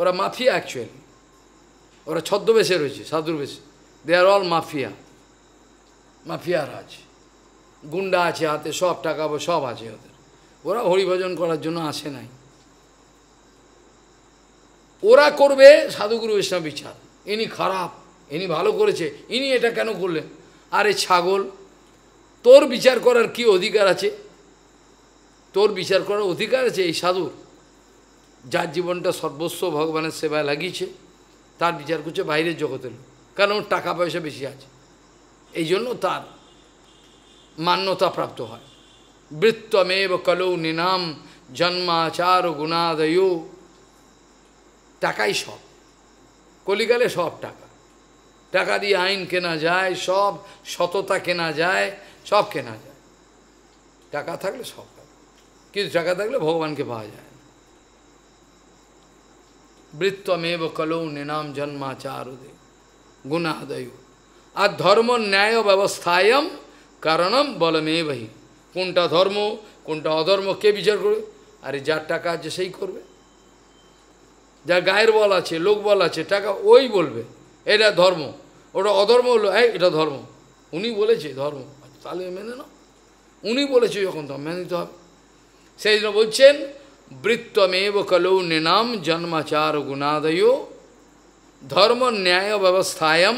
ওরা মাফিয়া অ্যাকচুয়ালি ওরা ছদ্মবেশে রয়েছে সাধুর বেশে দে আর অল মাফিয়া মাফিয়ারা আছে গুন্ডা আছে হাতে সব টাকা সব আছে ওদের ওরা হরিভজন করার জন্য আসে নাই ওরা করবে সাধুগুরু বৈষ্ণব বিচার ইনি খারাপ ইনি ভালো করেছে ইনি এটা কেন করলেন আরে ছাগল তোর বিচার করার কি অধিকার আছে তোর বিচার করার অধিকার আছে এই সাধুর যার জীবনটা সর্বস্ব ভগবানের সেবায় লাগিয়েছে তার বিচার করছে বাইরের জগতের কারণ টাকা পয়সা বেশি আছে এই জন্য তার মান্যতা প্রাপ্ত হয় বৃত্তমেব কলৌ নিনাম জন্মাচার গুণাদয় টাকাই সব কলিকালে সব টাকা টাকা দিয়ে আইন কেনা যায় সব সততা কেনা যায় সব কেনা যায় টাকা থাকলে সব কিন্তু টাকা থাকলে ভগবানকে পাওয়া যায় না বৃত্তমেব কলৌ নিনাম জন্মাচার গুণাদয় আর ধর্ম ন্যায় ব্যবস্থায়ম কারণম মেয়ে ভাই কোনটা ধর্ম কোনটা অধর্ম কে বিচার করবে আরে যার টাকা আছে সেই করবে যার গায়ের বল আছে লোক বল আছে টাকা ওই বলবে এটা ধর্ম ওটা অধর্ম হলো এই এটা ধর্ম উনি বলেছে ধর্ম তাহলে মেনে নাও উনি বলেছে যখন তখন মেনে নিতে হবে সেই জন্য বলছেন বৃত্তমেব কলৌ নিনাম জন্মাচার গুণাদয় ধর্ম ন্যায় ব্যবস্থায়ম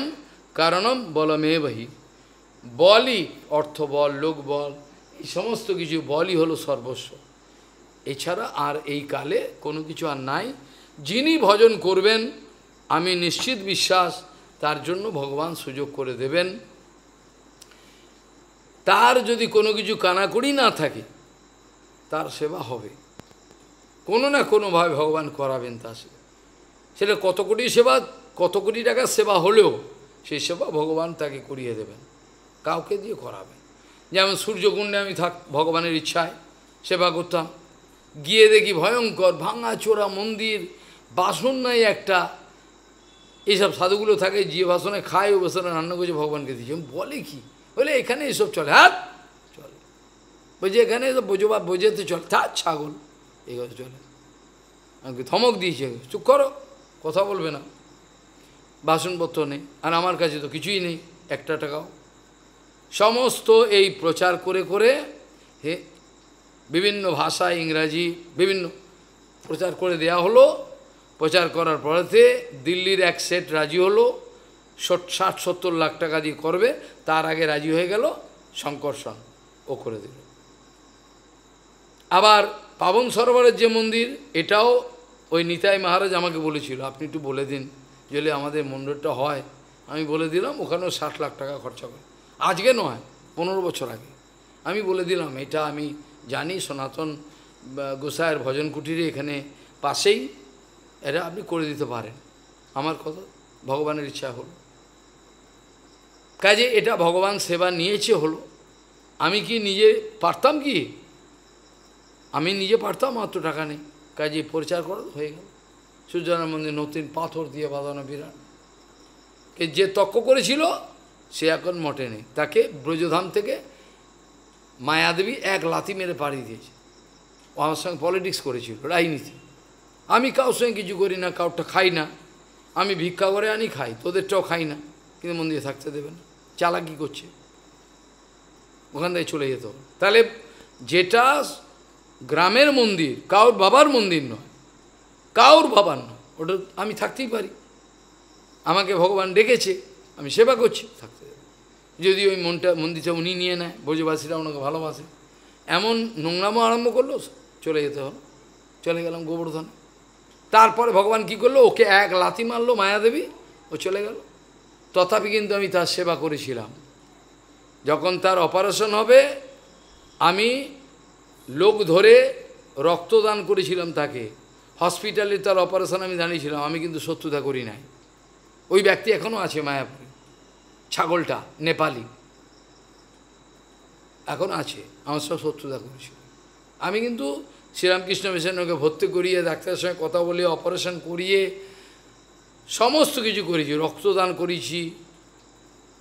কারণম বলমে বহি বলই অর্থ বল লোক বল এই সমস্ত কিছু বলই হলো সর্বস্ব এছাড়া আর এই কালে কোনো কিছু আর নাই যিনি ভজন করবেন আমি নিশ্চিত বিশ্বাস তার জন্য ভগবান সুযোগ করে দেবেন তার যদি কোনো কিছু কানাকুড়ি না থাকে তার সেবা হবে কোনো না কোনোভাবে ভগবান করাবেন তা সেবা সেটা কত কোটি সেবা কত কোটি টাকার সেবা হলেও সেই সেবা ভগবান তাকে করিয়ে দেবেন কাউকে দিয়ে করাবেন যেমন সূর্যকুণ্ডে আমি থাক ভগবানের ইচ্ছায় সেবা করতাম গিয়ে দেখি ভয়ঙ্কর ভাঙা চোরা মন্দির বাসন নাই একটা এইসব সাধুগুলো থাকে যে বাসনে খায় ও বাসনে রান্না করছে ভগবানকে দিচ্ছে বলে কি বলে এখানে এইসব চলে হাত হ্যাঁ, চলে বলছে এখানে এসব বোঝো বা বোঝাতে চলে থাক ছাগল কথা চলে আমাকে ধমক দিয়েছে চুপ করো কথা বলবে না বাসনপত্র নেই আর আমার কাছে তো কিছুই নেই একটা টাকাও সমস্ত এই প্রচার করে করে হে বিভিন্ন ভাষা ইংরাজি বিভিন্ন প্রচার করে দেয়া হলো প্রচার করার পরেতে দিল্লির এক সেট রাজি হলো ষাট সত্তর লাখ টাকা দিয়ে করবে তার আগে রাজি হয়ে গেল শঙ্কর্ষণ ও করে দিল আবার পাবন সরোবরের যে মন্দির এটাও ওই নিতাই মহারাজ আমাকে বলেছিল আপনি একটু বলে দিন যদি আমাদের মন্ডলটা হয় আমি বলে দিলাম ওখানেও ষাট লাখ টাকা খরচা করে আজকে নয় পনেরো বছর আগে আমি বলে দিলাম এটা আমি জানি সনাতন গোসাইয়ের ভজন কুটিরে এখানে পাশেই এটা আপনি করে দিতে পারেন আমার কথা ভগবানের ইচ্ছা হলো কাজে এটা ভগবান সেবা নিয়েছে হলো আমি কি নিজে পারতাম কি আমি নিজে পারতাম মাত্র টাকা নেই কাজে প্রচার করা হয়ে গেল সূর্যনারায়ণ মন্দির নতুন পাথর দিয়ে বাঁধানো বিরাট কে যে তক্ক করেছিল সে এখন মটে নেই তাকে ব্রজধাম থেকে মায়াদেবী এক লাথি মেরে পাড়িয়ে দিয়েছে আমার সঙ্গে পলিটিক্স করেছিল রাজনীতি আমি কারোর সঙ্গে কিছু করি না কাউটা খাই না আমি ভিক্ষা করে আনি খাই তোদেরটাও খাই না কিন্তু মন্দিরে থাকতে দেবে না চালাকি করছে ওখান থেকে চলে যেত তাহলে যেটা গ্রামের মন্দির কাউর বাবার মন্দির নয় কাউর ভাবান ওটা আমি থাকতেই পারি আমাকে ভগবান ডেকেছে আমি সেবা করছি থাকতে যদি ওই মনটা মন্দিরটা উনি নিয়ে নেয় বোঝবাসীরা ওনাকে ভালোবাসে এমন নোংরামও আরম্ভ করলো চলে যেতে হলো চলে গেলাম গোবর্ধন তারপরে ভগবান কি করলো ওকে এক লাথি মারলো মায়াদেবী ও চলে গেল তথাপি কিন্তু আমি তার সেবা করেছিলাম যখন তার অপারেশন হবে আমি লোক ধরে রক্তদান করেছিলাম তাকে হসপিটালে তার অপারেশন আমি জানিয়েছিলাম আমি কিন্তু শত্রুতা করি নাই ওই ব্যক্তি এখনও আছে মায়াপুরে ছাগলটা নেপালি এখন আছে আমার সব শত্রুতা করেছিল আমি কিন্তু শ্রীরামকৃষ্ণ মিশন ওকে ভর্তি করিয়ে ডাক্তারের সঙ্গে কথা বলে অপারেশন করিয়ে সমস্ত কিছু করেছি রক্তদান করেছি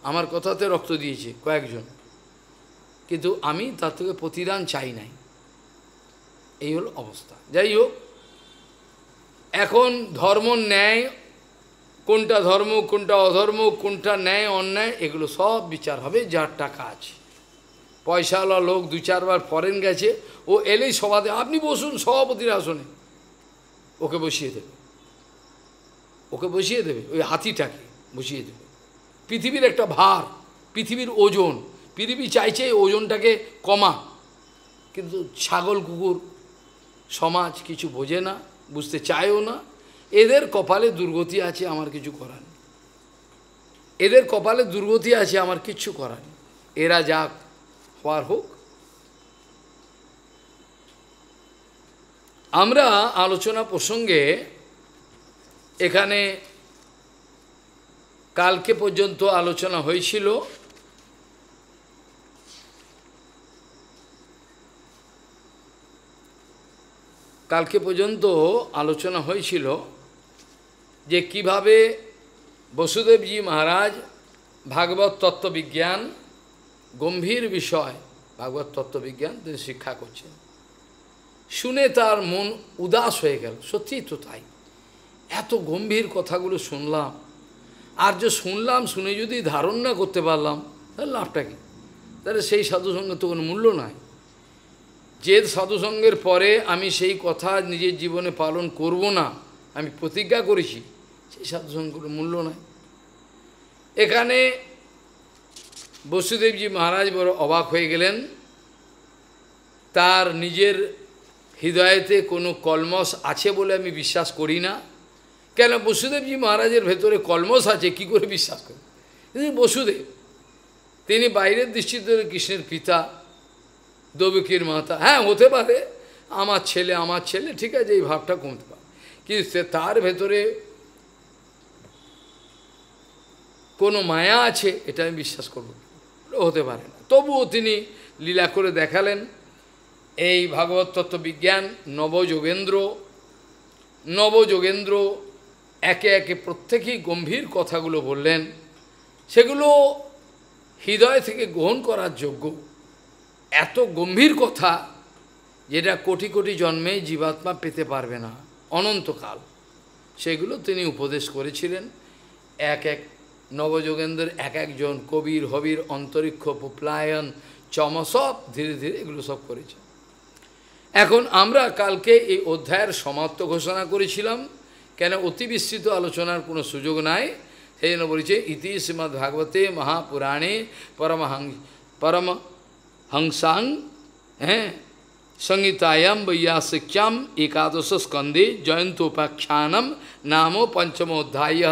আমার কথাতে রক্ত দিয়েছে কয়েকজন কিন্তু আমি তার থেকে প্রতিদান চাই নাই এই হল অবস্থা যাই হোক এখন ধর্ম ন্যায় কোনটা ধর্ম কোনটা অধর্ম কোনটা ন্যায় অন্যায় এগুলো সব বিচার হবে যার টাকা আছে পয়সাওয়ালা লোক দু চারবার ফরেন গেছে ও এলেই সভাতে আপনি বসুন সভাপতির আসনে ওকে বসিয়ে দেবে ওকে বসিয়ে দেবে ওই হাতিটাকে বসিয়ে দেবে পৃথিবীর একটা ভার পৃথিবীর ওজন পৃথিবী চাইছে ওজনটাকে কমা কিন্তু ছাগল কুকুর সমাজ কিছু বোঝে না বুঝতে চায়ও না এদের কপালে দুর্গতি আছে আমার কিছু করার এদের কপালে দুর্গতি আছে আমার কিচ্ছু করার এরা যা হওয়ার হোক আমরা আলোচনা প্রসঙ্গে এখানে কালকে পর্যন্ত আলোচনা হয়েছিল কালকে পর্যন্ত আলোচনা হয়েছিল যে কিভাবে বসুদেবজি মহারাজ ভাগবত তত্ত্ববিজ্ঞান গম্ভীর বিষয় ভাগবত তত্ত্ববিজ্ঞান তিনি শিক্ষা করছেন শুনে তার মন উদাস হয়ে গেল সত্যিই তো তাই এত গম্ভীর কথাগুলো শুনলাম আর যে শুনলাম শুনে যদি ধারণ না করতে পারলাম তাহলে লাভটা কি তাহলে সেই সাধুসঙ্গে তো কোনো মূল্য নয় যে সাধুসঙ্গের পরে আমি সেই কথা নিজের জীবনে পালন করব না আমি প্রতিজ্ঞা করেছি সেই সাধুসঙ্গের মূল্য নাই এখানে বসুদেবজি মহারাজ বড় অবাক হয়ে গেলেন তার নিজের হৃদয়েতে কোনো কলমস আছে বলে আমি বিশ্বাস করি না কেন বসুদেবজি মহারাজের ভেতরে কলমস আছে কি করে বিশ্বাস করি বসুদেব তিনি বাইরের দৃষ্টিতে কৃষ্ণের পিতা দবিকির মাতা হ্যাঁ হতে পারে আমার ছেলে আমার ছেলে ঠিক আছে এই ভাবটা কমতে পারে কিন্তু সে তার ভেতরে কোনো মায়া আছে এটা আমি বিশ্বাস করব হতে পারে না তবুও তিনি লীলা করে দেখালেন এই ভাগবত তত্ত্ব বিজ্ঞান নবযোগেন্দ্র নবযোগেন্দ্র একে একে প্রত্যেকেই গম্ভীর কথাগুলো বললেন সেগুলো হৃদয় থেকে গ্রহণ করার যোগ্য এত গম্ভীর কথা যেটা কোটি কোটি জন্মে জীবাত্মা পেতে পারবে না অনন্তকাল সেগুলো তিনি উপদেশ করেছিলেন এক এক নবযোগেন্দ্রের এক একজন কবির হবির অন্তরিক্ষ পুপ্লায়ন চম সব ধীরে ধীরে এগুলো সব করেছে এখন আমরা কালকে এই অধ্যায়ের সমাপ্ত ঘোষণা করেছিলাম কেন অতি বিস্তৃত আলোচনার কোনো সুযোগ নাই সেই জন্য বলেছে ইতি শ্রীমদ্ভাগবতে মহাপুরাণে পরমহাং পরম হংসাং हंसांग हैं संहितायाम वैयासिक्याम एकादश स्कंदे নাম পঞ্চম অধ্যায়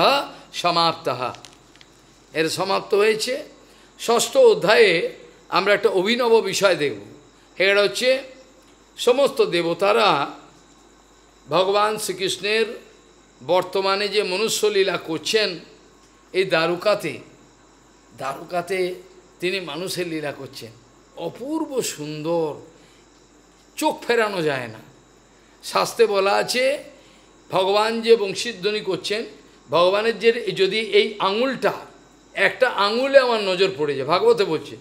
সমাপ্ত এর সমাপ্ত হয়েছে ষষ্ঠ অধ্যায়ে আমরা একটা অভিনব বিষয় দেখব এর হচ্ছে সমস্ত দেবতারা ভগবান শ্রীকৃষ্ণের বর্তমানে যে মনুষ্যলীলা করছেন এই দ্বারকাতে দ্বারকাতে তিনি মানুষের লীলা করছেন অপূর্ব সুন্দর চোখ ফেরানো যায় না শাস্তে বলা আছে ভগবান যে বংশীধ্বনি করছেন ভগবানের যে যদি এই আঙুলটা একটা আঙুলে আমার নজর পড়ে যায় ভাগবতে বলছে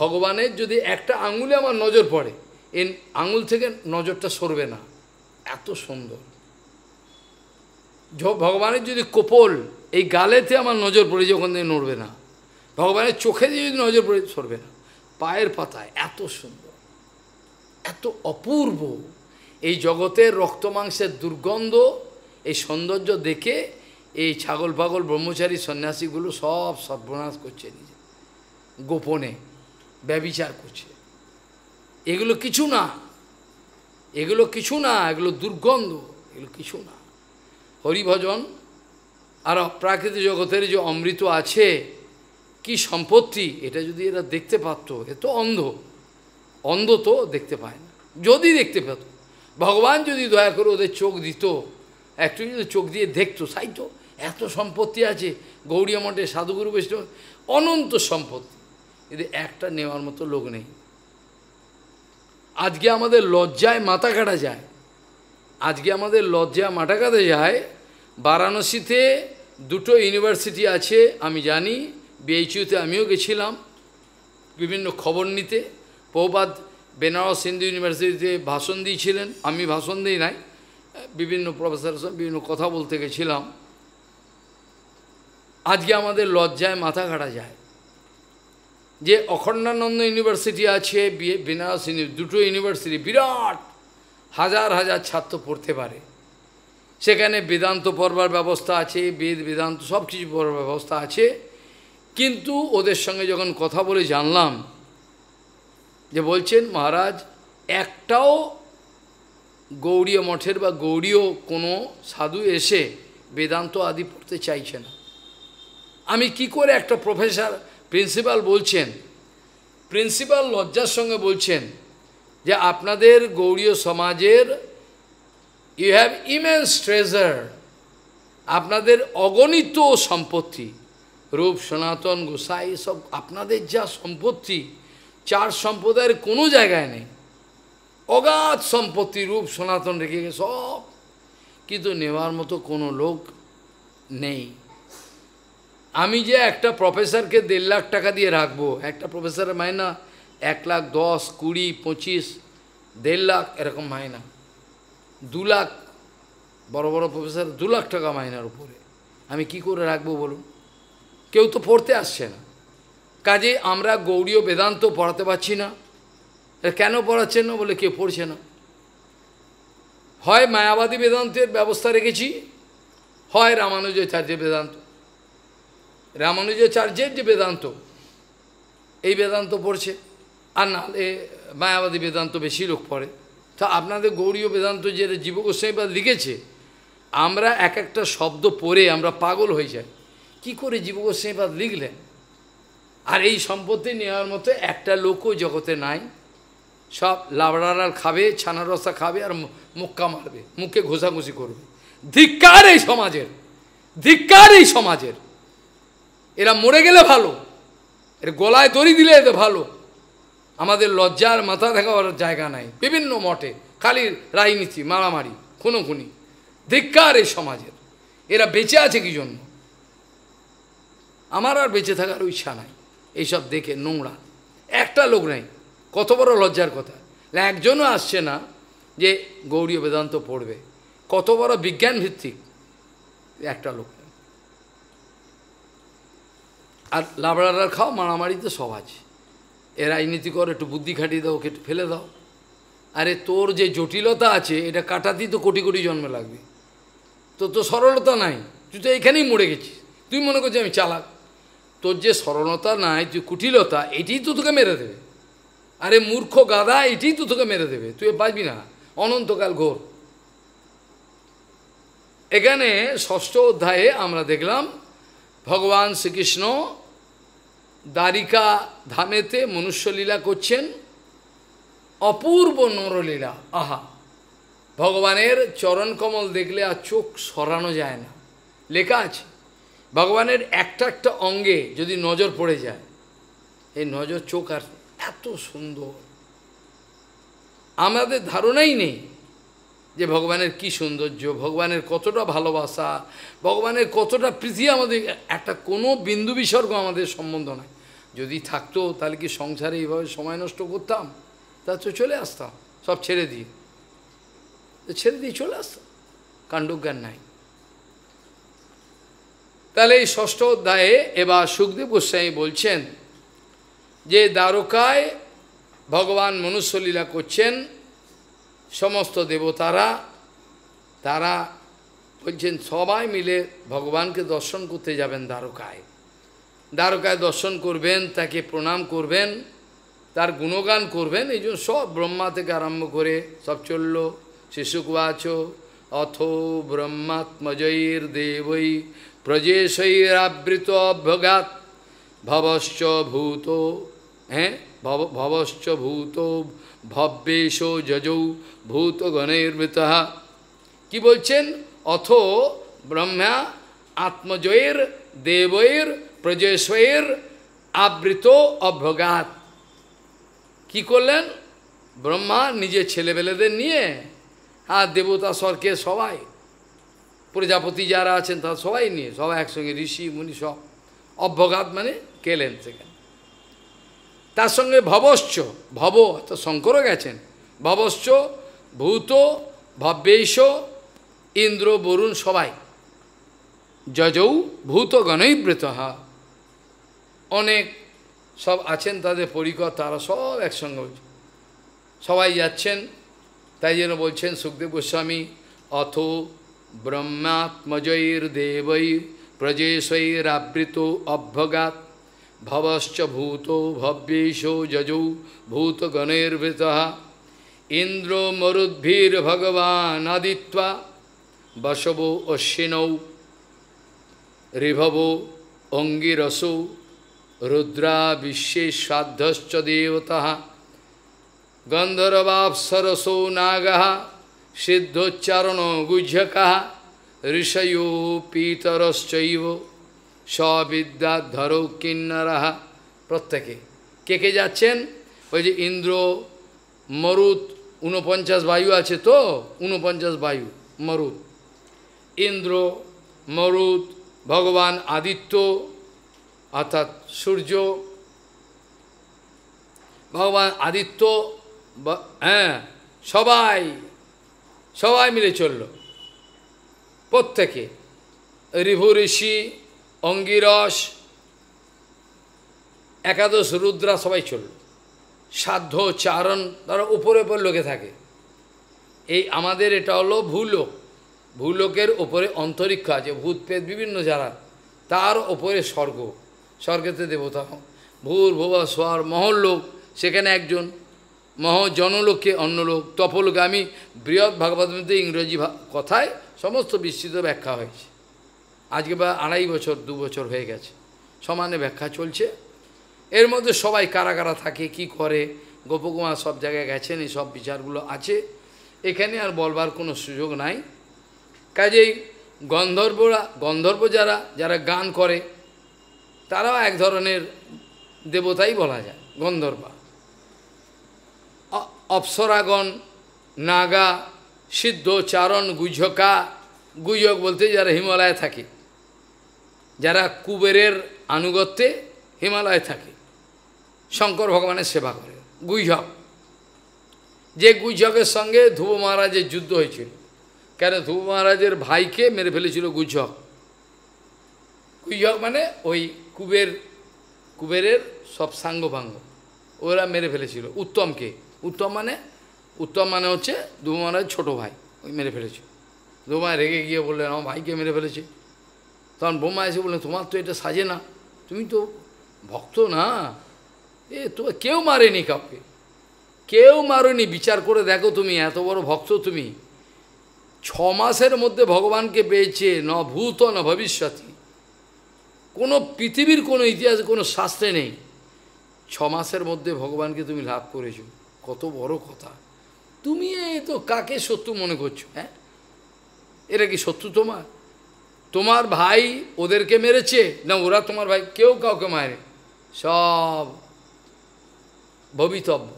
ভগবানের যদি একটা আঙুলে আমার নজর পড়ে এর আঙুল থেকে নজরটা সরবে না এত সুন্দর ভগবানের যদি কোপল এই গালেতে আমার নজর পড়ে যায় ওখান থেকে নড়বে না ভগবানের চোখে যদি নজর পড়ে সরবে না পায়ের পাতায় এত সুন্দর এত অপূর্ব এই জগতের রক্তমাংসের দুর্গন্ধ এই সৌন্দর্য দেখে এই ছাগল পাগল ব্রহ্মচারী সন্ন্যাসীগুলো সব সর্বনাশ করছে নিজে গোপনে ব্যবিচার করছে এগুলো কিছু না এগুলো কিছু না এগুলো দুর্গন্ধ এগুলো কিছু না হরিভজন আর প্রাকৃতিক জগতের যে অমৃত আছে কি সম্পত্তি এটা যদি এরা দেখতে পারত এ তো অন্ধ অন্ধ তো দেখতে পায় না যদি দেখতে পেত ভগবান যদি দয়া করে ওদের চোখ দিত একটু যদি চোখ দিয়ে দেখতো সাই তো এত সম্পত্তি আছে গৌরী মঠে সাধুগুরু বৈষ্ণব অনন্ত সম্পত্তি এদের একটা নেওয়ার মতো লোক নেই আজকে আমাদের লজ্জায় মাথা কাটা যায় আজকে আমাদের লজ্জা মাটা কাটা যায় বারাণসীতে দুটো ইউনিভার্সিটি আছে আমি জানি বিএইচইউতে আমিও গেছিলাম বিভিন্ন খবর নিতে প্রবাদ বেনারস হিন্দু ইউনিভার্সিটিতে ভাষণ দিয়েছিলেন আমি ভাষণ দিই নাই বিভিন্ন প্রফেসর বিভিন্ন কথা বলতে গেছিলাম আজকে আমাদের লজ্জায় মাথা কাটা যায় যে অখণ্ডানন্দ ইউনিভার্সিটি আছে বেনারস দুটো ইউনিভার্সিটি বিরাট হাজার হাজার ছাত্র পড়তে পারে সেখানে বেদান্ত পড়বার ব্যবস্থা আছে বেদ বেদান্ত সব কিছু পড়বার ব্যবস্থা আছে কিন্তু ওদের সঙ্গে যখন কথা বলে জানলাম যে বলছেন মহারাজ একটাও গৌরীয় মঠের বা গৌরীয় কোনো সাধু এসে বেদান্ত আদি পড়তে চাইছে না আমি কি করে একটা প্রফেসর প্রিন্সিপাল বলছেন প্রিন্সিপাল লজ্জার সঙ্গে বলছেন যে আপনাদের গৌরীয় সমাজের ইউ হ্যাভ ইমেন্স ট্রেজার আপনাদের অগণিত সম্পত্তি রূপ সনাতন গোসাই সব আপনাদের যা সম্পত্তি চার সম্প্রদায়ের কোনো জায়গায় নেই অগাধ সম্পত্তি রূপ সনাতন রেখে গেছে সব কিন্তু নেওয়ার মতো কোনো লোক নেই আমি যে একটা প্রফেসরকে দেড় লাখ টাকা দিয়ে রাখবো একটা প্রফেসরের মায়না এক লাখ দশ কুড়ি পঁচিশ দেড় লাখ এরকম মায়না দু লাখ বড় বড় প্রফেসর দু লাখ টাকা মাইনার উপরে আমি কি করে রাখবো বলুন কেউ তো পড়তে আসছে না কাজে আমরা গৌরীয় বেদান্ত পড়াতে পারছি না কেন পড়াচ্ছেন না বলে কেউ পড়ছে না হয় মায়াবাদী বেদান্তের ব্যবস্থা রেখেছি হয় রামানুজাচার্যের বেদান্ত রামানুজাচার্যের যে বেদান্ত এই বেদান্ত পড়ছে আর না এ মায়াবাদী বেদান্ত বেশি লোক পড়ে তা আপনাদের গৌরীয় বেদান্ত যে বা লিখেছে আমরা এক একটা শব্দ পড়ে আমরা পাগল হয়ে যাই কি করে গোস্বাইপাদ লিখলেন আর এই সম্পত্তি নেওয়ার মতো একটা লোকও জগতে নাই সব লাবড়ালাল খাবে রসা খাবে আর মুক্কা মারবে মুখে ঘোষাঘুষি করবে ধিক্কার এই সমাজের ধিক্কার এই সমাজের এরা মরে গেলে ভালো এর গলায় দড়ি দিলে এতে ভালো আমাদের লজ্জার মাথা দেখাবার জায়গা নাই বিভিন্ন মঠে খালি রাজনীতি মারামারি খুনোখুনি ধিক্কার এই সমাজের এরা বেঁচে আছে কি জন্য আমার আর বেঁচে থাকার ইচ্ছা নাই এইসব দেখে নোংরা একটা লোক নাই কত বড় লজ্জার কথা একজনও আসছে না যে গৌরীয় বেদান্ত পড়বে কত বড় বিজ্ঞান ভিত্তিক একটা লোক আর লাবড়ার খাও মারামারিতে সব আছে এ রাজনীতি কর একটু বুদ্ধি খাটিয়ে দাও একটু ফেলে দাও আরে তোর যে জটিলতা আছে এটা কাটাতেই তো কোটি কোটি জন্ম লাগবে তো তো সরলতা নাই তুই তো এখানেই মরে গেছিস তুই মনে করছিস আমি চালাক তোর যে সরলতা নাই তুই কুটিলতা এটি তো তোকে মেরে দেবে আরে মূর্খ গাদা এটি তো তোকে মেরে দেবে তুই বাঁচবি না অনন্তকাল ঘোর এখানে ষষ্ঠ অধ্যায়ে আমরা দেখলাম ভগবান শ্রীকৃষ্ণ দ্বারিকা ধামেতে মনুষ্যলীলা করছেন অপূর্ব নরলীলা আহা ভগবানের চরণকমল দেখলে আর চোখ সরানো যায় না লেখা আছে ভগবানের একটা একটা অঙ্গে যদি নজর পড়ে যায় এই নজর চোখ আর এত সুন্দর আমাদের ধারণাই নেই যে ভগবানের কি সৌন্দর্য ভগবানের কতটা ভালোবাসা ভগবানের কতটা প্রীতি আমাদের একটা কোনো বিন্দু বিসর্গ আমাদের সম্বন্ধ নয় যদি থাকতো তাহলে কি সংসারে এইভাবে সময় নষ্ট করতাম তা তো চলে আসতাম সব ছেড়ে দিয়ে ছেড়ে দিয়ে চলে আসতাম কাণ্ডজ্ঞান নাই তাহলে এই ষষ্ঠ অধ্যায়ে এবার সুখদেব গোস্বামী বলছেন যে দ্বারকায় ভগবান মনুষ্যলীলা করছেন সমস্ত দেবতারা তারা বলছেন সবাই মিলে ভগবানকে দর্শন করতে যাবেন দ্বারকায় দ্বারকায় দর্শন করবেন তাকে প্রণাম করবেন তার গুণগান করবেন এই জন্য সব ব্রহ্মা থেকে আরম্ভ করে সব চলল শিশুকুয়াচ অথ ব্রহ্মাত্মজয়ীর দেবৈ প্রজেশৈরাবৃত অভ্যগাত ভবশ্চ ভূত হ্যাঁ ভবশ্চ ভূত ভব্যেশ যজৌ ভূত গণের্মৃত কি বলছেন অথ ব্রহ্মা আত্মজয়ের দেবৈর প্রজেশ্বয়ের আবৃত অভ্যগাত কি করলেন ব্রহ্মা নিজের ছেলেবেলেদের নিয়ে আর দেবতা স্বর্গে সবাই প্রজাপতি যারা আছেন তারা সবাই নিয়ে সবাই একসঙ্গে ঋষি মুনি সব অভ্যঘাত মানে কেলেন সেখানে তার সঙ্গে ভবশ্চ ভব তো শঙ্করও গেছেন ভবশ্চ ভূত ভব্যেশ ইন্দ্র বরুণ সবাই যজৌ ভূত গণৈব্রত অনেক সব আছেন তাদের পরিকর তারা সব একসঙ্গে সবাই যাচ্ছেন তাই জন্য বলছেন সুখদেব গোস্বামী অথ ब्रह्मात्मजर्देव ब्रह्मात्मजैर्देवैर्प्रजेशैरावृतो अभ्यगात् भवश्च भूतो भव्यशो जजौ भूतगणैर्वृतः इंद्रो मरुद्भिर्भगवानादित्वा वसवो अश्विनौ ऋभवो अंगिरसो रुद्रा विश्वेश्राद्धश्च देवता गंधर्वापसरसो नाग সিদ্ধোচ্চারণ গুহ্য কাহা ঋষয়ো পিতরশ্চৈব সবিদ্যাধর কিন্নরাহা প্রত্যেকে কে কে যাচ্ছেন ওই যে ইন্দ্র মরুত উনপঞ্চাশ বায়ু আছে তো উনপঞ্চাশ বায়ু মরুত ইন্দ্র মরুত ভগবান আদিত্য অর্থাৎ সূর্য ভগবান আদিত্য হ্যাঁ সবাই সবাই মিলে চলল প্রত্যেকে রিভু ঋষি অঙ্গিরস একাদশ রুদ্রা সবাই চলল সাধ্য চারণ তারা উপরে উপর লোকে থাকে এই আমাদের এটা হলো ভূলোক ভূলোকের ওপরে অন্তরিক্ষ আছে ভূত পেত বিভিন্ন যারা তার ওপরে স্বর্গ স্বর্গেতে দেবতা ভূর ভুবা স্বর মহল্লোক সেখানে একজন মহ জনলোকে অন্নলোক তপলগামী বৃহৎ মধ্যে ইংরেজি কথায় সমস্ত বিস্তৃত ব্যাখ্যা হয়েছে আজকে বা আড়াই বছর দু বছর হয়ে গেছে সমানে ব্যাখ্যা চলছে এর মধ্যে সবাই কারা কারা থাকে কি করে গোপকুমার সব জায়গায় গেছেন এই সব বিচারগুলো আছে এখানে আর বলবার কোনো সুযোগ নাই কাজেই গন্ধর্বরা গন্ধর্ব যারা যারা গান করে তারাও এক ধরনের দেবতাই বলা যায় গন্ধর্বা অপসরাগণ নাগা সিদ্ধ চারণ গুজকা গুজক বলতে যারা হিমালয়ে থাকে যারা কুবেরের আনুগত্যে হিমালয়ে থাকে শঙ্কর ভগবানের সেবা করে গুইঝক যে গুজকের সঙ্গে ধ্রুব মহারাজের যুদ্ধ হয়েছিল কেন ধ্রুব মহারাজের ভাইকে মেরে ফেলেছিল গুজক গুজক মানে ওই কুবের কুবেরের সব সাঙ্গ ভাঙ্গ ওরা মেরে ফেলেছিল উত্তমকে উত্তম মানে উত্তম মানে হচ্ছে ধ্রুব মহারাজ ছোটো ভাই ওই মেরে ফেলেছে ধ্রুব রেগে গিয়ে বললেন আমার ভাইকে মেরে ফেলেছে তখন বোমা এসে বললেন তোমার তো এটা সাজে না তুমি তো ভক্ত না এ তো কেউ মারেনি কাউকে কেউ মারেনি বিচার করে দেখো তুমি এত বড় ভক্ত তুমি ছ মাসের মধ্যে ভগবানকে পেয়েছে ন ভূত ন ভবিষ্যতী কোনো পৃথিবীর কোনো ইতিহাসে কোনো শাস্ত্রে নেই ছ মাসের মধ্যে ভগবানকে তুমি লাভ করেছো কত বড় কথা তুমি এ তো কাকে শত্রু মনে করছো হ্যাঁ এটা কি শত্রু তোমার তোমার ভাই ওদেরকে মেরেছে না ওরা তোমার ভাই কেউ কাউকে মারে সব ভবিতব্য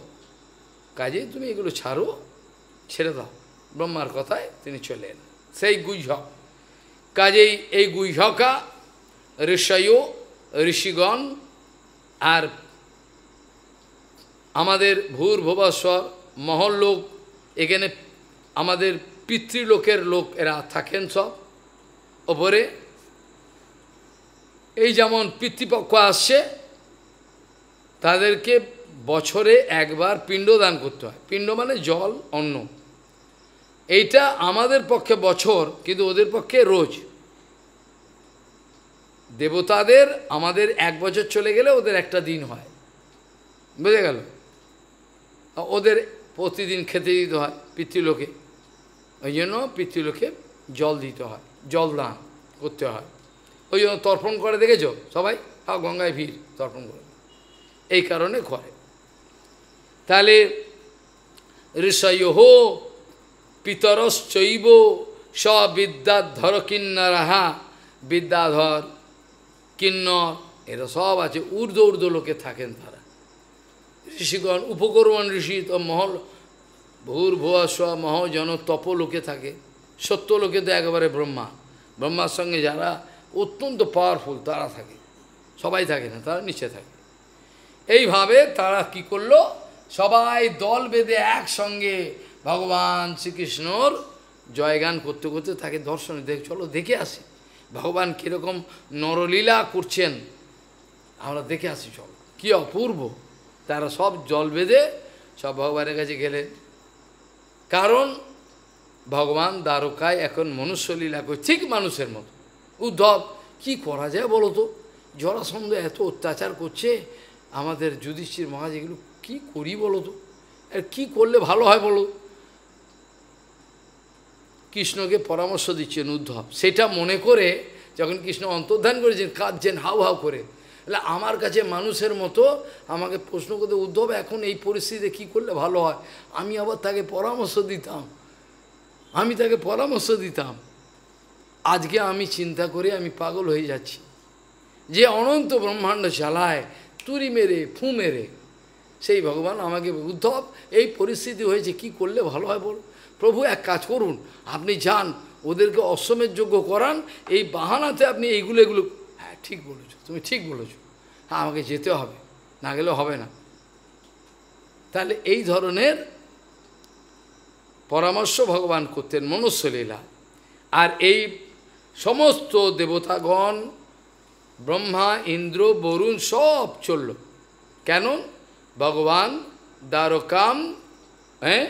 কাজে তুমি এগুলো ছাড়ো ছেড়ে দাও ব্রহ্মার কথায় তিনি চলে এলেন সেই গুইঝক কাজেই এই গুইঝকা ঋষয় ঋষিগণ আর আমাদের ভূর ভুবস্বর মহল লোক এখানে আমাদের পিতৃলোকের লোক এরা থাকেন সব ওপরে এই যেমন পিতৃপক্ষ আসছে তাদেরকে বছরে একবার পিণ্ডদান করতে হয় পিণ্ড মানে জল অন্ন এইটা আমাদের পক্ষে বছর কিন্তু ওদের পক্ষে রোজ দেবতাদের আমাদের এক বছর চলে গেলে ওদের একটা দিন হয় বুঝে গেল ওদের প্রতিদিন খেতে দিতে হয় পিতৃলোকে ওই জন্য পিতৃলোকে জল দিতে হয় জল দান করতে হয় ওই জন্য তর্পণ করে দেখেছ সবাই আর গঙ্গায় ভিড় তর্পণ করে এই কারণে করে তাহলে ঋষয়হ পিতরশ্চৈব স বিদ্যাধর হা বিদ্যাধর কিন্নর এরা সব আছে ঊর্ধ্ব ঊর্ধ্ব লোকে থাকেন তারা ঋষিগণ উপকরণ ঋষি তো মহল ভূর ভুয়া জন তপ লোকে থাকে সত্য লোকে তো একেবারে ব্রহ্মা ব্রহ্মার সঙ্গে যারা অত্যন্ত পাওয়ারফুল তারা থাকে সবাই থাকে না তারা নিচে থাকে এইভাবে তারা কি করলো সবাই দল বেঁধে একসঙ্গে ভগবান শ্রীকৃষ্ণর জয়গান করতে করতে থাকে দর্শনে দেখ চলো দেখে আসি ভগবান কীরকম নরলীলা করছেন আমরা দেখে আসি চলো কী অপূর্ব তারা সব জল বেঁধে সব ভগবানের কাছে গেলেন কারণ ভগবান দ্বারকায় এখন মনুষ্যলীলা করে ঠিক মানুষের মতো উদ্ধব কি করা যায় বলো তো জরাসন্ধ এত অত্যাচার করছে আমাদের যুধিষ্ঠির মহাজ এগুলো কী করি বলো তো আর কী করলে ভালো হয় বলো কৃষ্ণকে পরামর্শ দিচ্ছেন উদ্ধব সেটা মনে করে যখন কৃষ্ণ অন্তর্ধান করেছেন কাঁদছেন হাউ হাউ করে তাহলে আমার কাছে মানুষের মতো আমাকে প্রশ্ন করতে উদ্ধব এখন এই পরিস্থিতিতে কি করলে ভালো হয় আমি আবার তাকে পরামর্শ দিতাম আমি তাকে পরামর্শ দিতাম আজকে আমি চিন্তা করে আমি পাগল হয়ে যাচ্ছি যে অনন্ত ব্রহ্মাণ্ড চালায় তুরি মেরে ফু মেরে সেই ভগবান আমাকে উদ্ধব এই পরিস্থিতি হয়েছে কি করলে ভালো হয় বল প্রভু এক কাজ করুন আপনি যান ওদেরকে অশ্রমের যোগ্য করান এই বাহানাতে আপনি এইগুলো এগুলো হ্যাঁ ঠিক বলেছ তুমি ঠিক বলেছ হ্যাঁ আমাকে যেতে হবে না গেলেও হবে না তাহলে এই ধরনের পরামর্শ ভগবান করতেন মনুষ্যলীলা আর এই সমস্ত দেবতাগণ ব্রহ্মা ইন্দ্র বরুণ সব চলল কেন ভগবান দ্বারকাম হ্যাঁ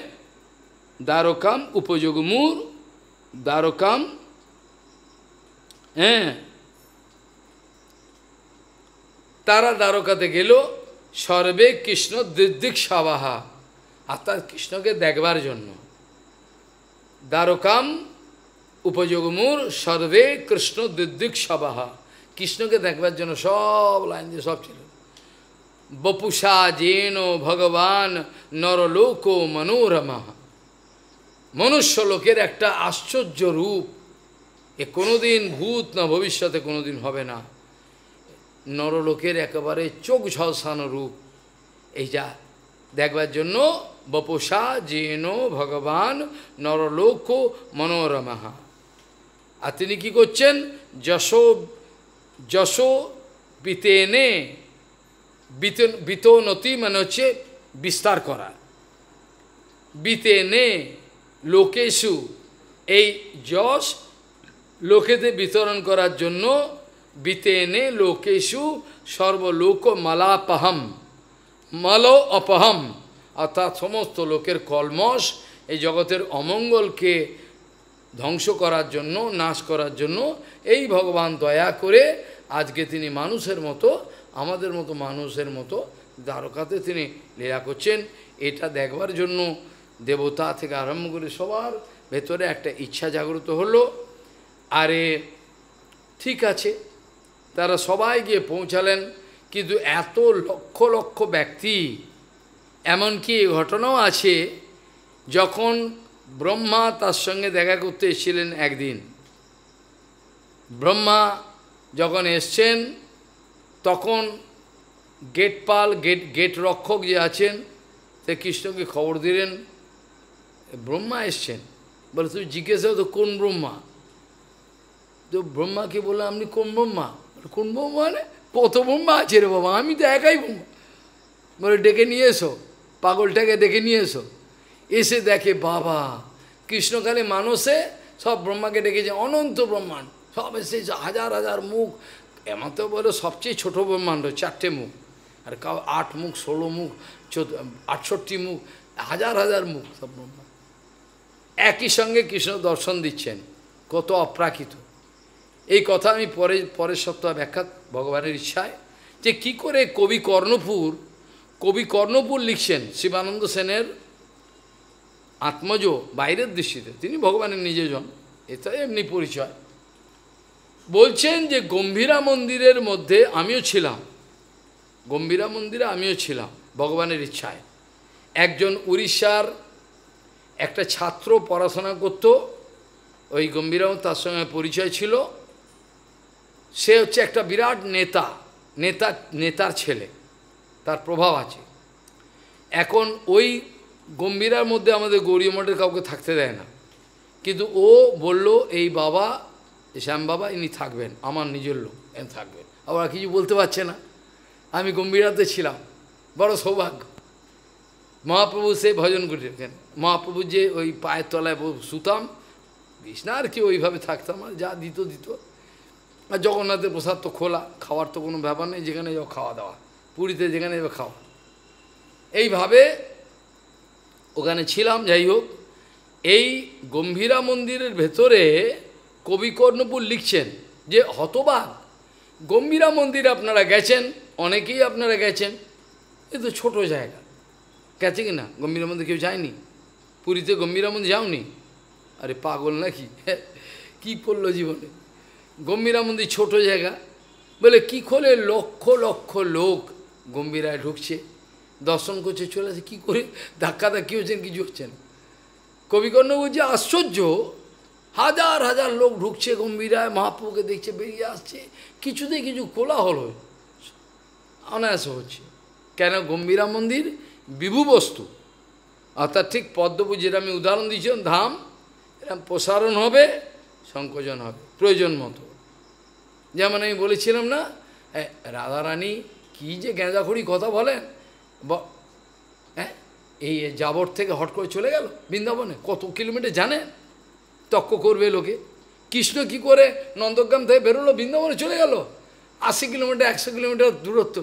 দ্বারকাম উপযোগমূর দ্বারকাম হ্যাঁ তারা দ্বারকাতে গেল সর্বে কৃষ্ণ দিক সাবাহা আর তার কৃষ্ণকে দেখবার জন্য দ্বারকাম উপযোগমূর সর্বে কৃষ্ণ দিক সাবাহা কৃষ্ণকে দেখবার জন্য সব লাইন দিয়ে সব ছিল বপুষা জেন ভগবান নরলোক মনোরমা মনুষ্যলোকের একটা আশ্চর্য রূপ এ কোনোদিন ভূত না ভবিষ্যতে কোনোদিন হবে না নরলোকের একেবারে চোখ ঝলসানো রূপ এই যা দেখবার জন্য বপসা যেন ভগবান নরলোক মনোরমাহা আর তিনি কী করছেন যশো যশো বিতেনে বিতনতি মানে হচ্ছে বিস্তার করা বিতেনে লোকেশু এই যশ লোকেদের বিতরণ করার জন্য বিতেনে লোকেশু সর্বলোক মালাপহম মাল অপহম অর্থাৎ সমস্ত লোকের কলমশ এই জগতের অমঙ্গলকে ধ্বংস করার জন্য নাশ করার জন্য এই ভগবান দয়া করে আজকে তিনি মানুষের মতো আমাদের মতো মানুষের মতো দ্বারকাতে তিনি লীলা করছেন এটা দেখবার জন্য দেবতা থেকে আরম্ভ করে সবার ভেতরে একটা ইচ্ছা জাগ্রত হলো আরে ঠিক আছে তারা সবাই গিয়ে পৌঁছালেন কিন্তু এত লক্ষ লক্ষ ব্যক্তি এমনকি ঘটনাও আছে যখন ব্রহ্মা তার সঙ্গে দেখা করতে এসেছিলেন একদিন ব্রহ্মা যখন এসছেন তখন গেটপাল গেট গেট রক্ষক যে আছেন সে কৃষ্ণকে খবর দিলেন ব্রহ্মা এসছেন বলে তুমি জিজ্ঞেস তো কোন ব্রহ্মা তো ব্রহ্মাকে বললাম আপনি কোন ব্রহ্মা কোন বোম্বা মানে কত বোমা আছে রে বাবা আমি তো একাই বোম্বা বলে ডেকে নিয়ে এসো পাগলটাকে ডেকে নিয়ে এসো এসে দেখে বাবা কৃষ্ণকালে মানুষে সব ব্রহ্মাকে ডেকেছে অনন্ত ব্রহ্মাণ্ড সব এসে হাজার হাজার মুখ এমন তো বলো সবচেয়ে ছোট ব্রহ্মাণ্ড চারটে মুখ আর কাউ আট মুখ ষোলো মুখ আটষট্টি মুখ হাজার হাজার মুখ সব ব্রহ্মা একই সঙ্গে কৃষ্ণ দর্শন দিচ্ছেন কত অপ্রাকৃত এই কথা আমি পরে পরের সপ্তাহ ব্যাখ্যা ভগবানের ইচ্ছায় যে কি করে কবি কর্ণপুর কবি কর্ণপুর লিখছেন শিবানন্দ সেনের আত্মজ বাইরের দৃষ্টিতে তিনি ভগবানের নিজেজন এটা এমনি পরিচয় বলছেন যে গম্ভীরা মন্দিরের মধ্যে আমিও ছিলাম গম্ভীরা মন্দিরে আমিও ছিলাম ভগবানের ইচ্ছায় একজন উড়িষ্যার একটা ছাত্র পড়াশোনা করত ওই গম্ভীরাও তার সঙ্গে পরিচয় ছিল সে হচ্ছে একটা বিরাট নেতা নেতা নেতার ছেলে তার প্রভাব আছে এখন ওই গম্ভীরার মধ্যে আমাদের গৌরী মঠের কাউকে থাকতে দেয় না কিন্তু ও বলল এই বাবা শ্যাম বাবা ইনি থাকবেন আমার নিজের লোক এন থাকবেন আবার কিছু বলতে পারছে না আমি গম্ভীরাতে ছিলাম বড় সৌভাগ্য মহাপ্রভু সে ভজন করেছেন মহাপ্রভু যে ওই পায়ের তলায় শুতাম কৃষ্ণা আর কি ওইভাবে থাকতাম আর যা দিত দিত আর জগন্নাথের প্রসাদ তো খোলা খাওয়ার তো কোনো ব্যাপার নেই যেখানে যাও খাওয়া দাওয়া পুরীতে যেখানে যাবে খাওয়া এইভাবে ওখানে ছিলাম যাই হোক এই গম্ভীরা মন্দিরের ভেতরে কবিকর্ণপুর লিখছেন যে হতবাক গম্ভীরা মন্দির আপনারা গেছেন অনেকেই আপনারা গেছেন এ তো ছোটো জায়গা গেছে কি না গম্ভীরা মন্দির কেউ যায়নি পুরীতে গম্ভীরা মন্দির যাওনি আরে পাগল নাকি কি পড়লো জীবনে গম্ভীরা মন্দির ছোট জায়গা বলে কি করে লক্ষ লক্ষ লোক গম্ভীরায় ঢুকছে দর্শন করছে চলে আসে কী করে ধাক্কা ধাক্কি হচ্ছেন কিছু হচ্ছেন কবিকর্ণ বলছে আশ্চর্য হাজার হাজার লোক ঢুকছে গম্ভীরায় মহাপ্রভুকে দেখছে বেরিয়ে আসছে কিছুতে কিছু কোলাহল অনায়াস হচ্ছে কেন গম্ভীরা মন্দির বিভু বস্তু অর্থাৎ ঠিক পদ্মপু যেটা আমি উদাহরণ দিয়েছিলাম ধাম প্রসারণ হবে সংকোচন হবে প্রয়োজন মতো যেমন আমি বলেছিলাম না রাধারানী কি যে গেঁজাখড়ি কথা বলেন হ্যাঁ এই জাবর থেকে হট করে চলে গেল বৃন্দাবনে কত কিলোমিটার জানেন তক্ক করবে লোকে কৃষ্ণ কি করে নন্দগ্রাম থেকে বেরোলো বৃন্দাবনে চলে গেল আশি কিলোমিটার একশো কিলোমিটার দূরত্ব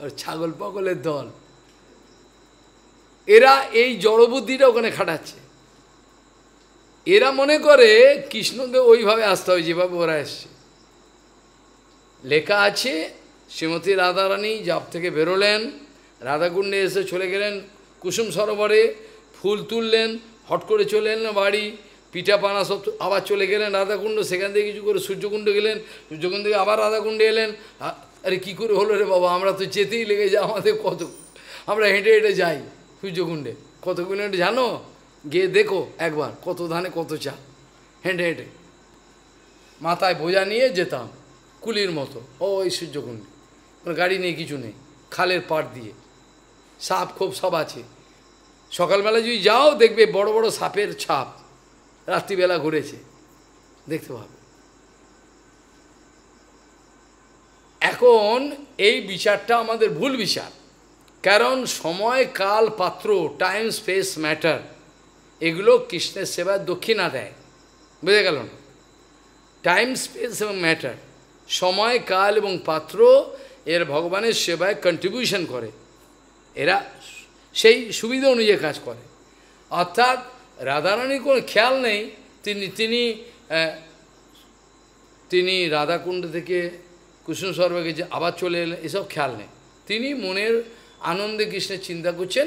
আর ছাগল পাগলের দল এরা এই জড়বুদ্ধিটা ওখানে খাটাচ্ছে এরা মনে করে কৃষ্ণকে ওইভাবে আসতে হবে যেভাবে ওরা এসছে লেখা আছে শ্রীমতী রাধারানী জব থেকে বেরোলেন রাধাকুণ্ডে এসে চলে গেলেন কুসুম সরোবরে ফুল তুললেন হট করে চলে এলেন বাড়ি পিঠা পানা সব আবার চলে গেলেন রাধাকুণ্ড সেখান থেকে কিছু করে সূর্যকুণ্ড গেলেন সূর্যকুণ্ড থেকে আবার রাধাকুণ্ডে এলেন আরে কী করে হলো রে বাবা আমরা তো যেতেই লেগে যা আমাদের কত আমরা হেঁটে হেঁটে যাই সূর্যকুণ্ডে কত কিলোমিটার জানো গিয়ে দেখো একবার কত ধানে কত চা হেঁটে হেঁটে মাথায় বোঝা নিয়ে যেতাম কুলির মতো ও ঐশ্বর্যকুণ্ডী কোনো গাড়ি নেই কিছু নেই খালের পাড় দিয়ে সাপ খুব সব আছে সকালবেলা যদি যাও দেখবে বড় বড় সাপের ছাপ রাত্রিবেলা ঘুরেছে দেখতে পাবে এখন এই বিচারটা আমাদের ভুল বিচার কারণ সময় কাল পাত্র টাইম স্পেস ম্যাটার এগুলো কৃষ্ণের সেবায় দক্ষিণা দেয় বুঝে গেল না টাইম স্পেস এবং ম্যাটার সময় কাল এবং পাত্র এর ভগবানের সেবায় কন্ট্রিবিউশন করে এরা সেই সুবিধা অনুযায়ী কাজ করে অর্থাৎ রাধারানীর কোনো খেয়াল নেই তিনি তিনি তিনি রাধাকুণ্ড থেকে কৃষ্ণ সর্বকে যে আবার চলে এলেন এসব খেয়াল নেই তিনি মনের আনন্দে কৃষ্ণের চিন্তা করছেন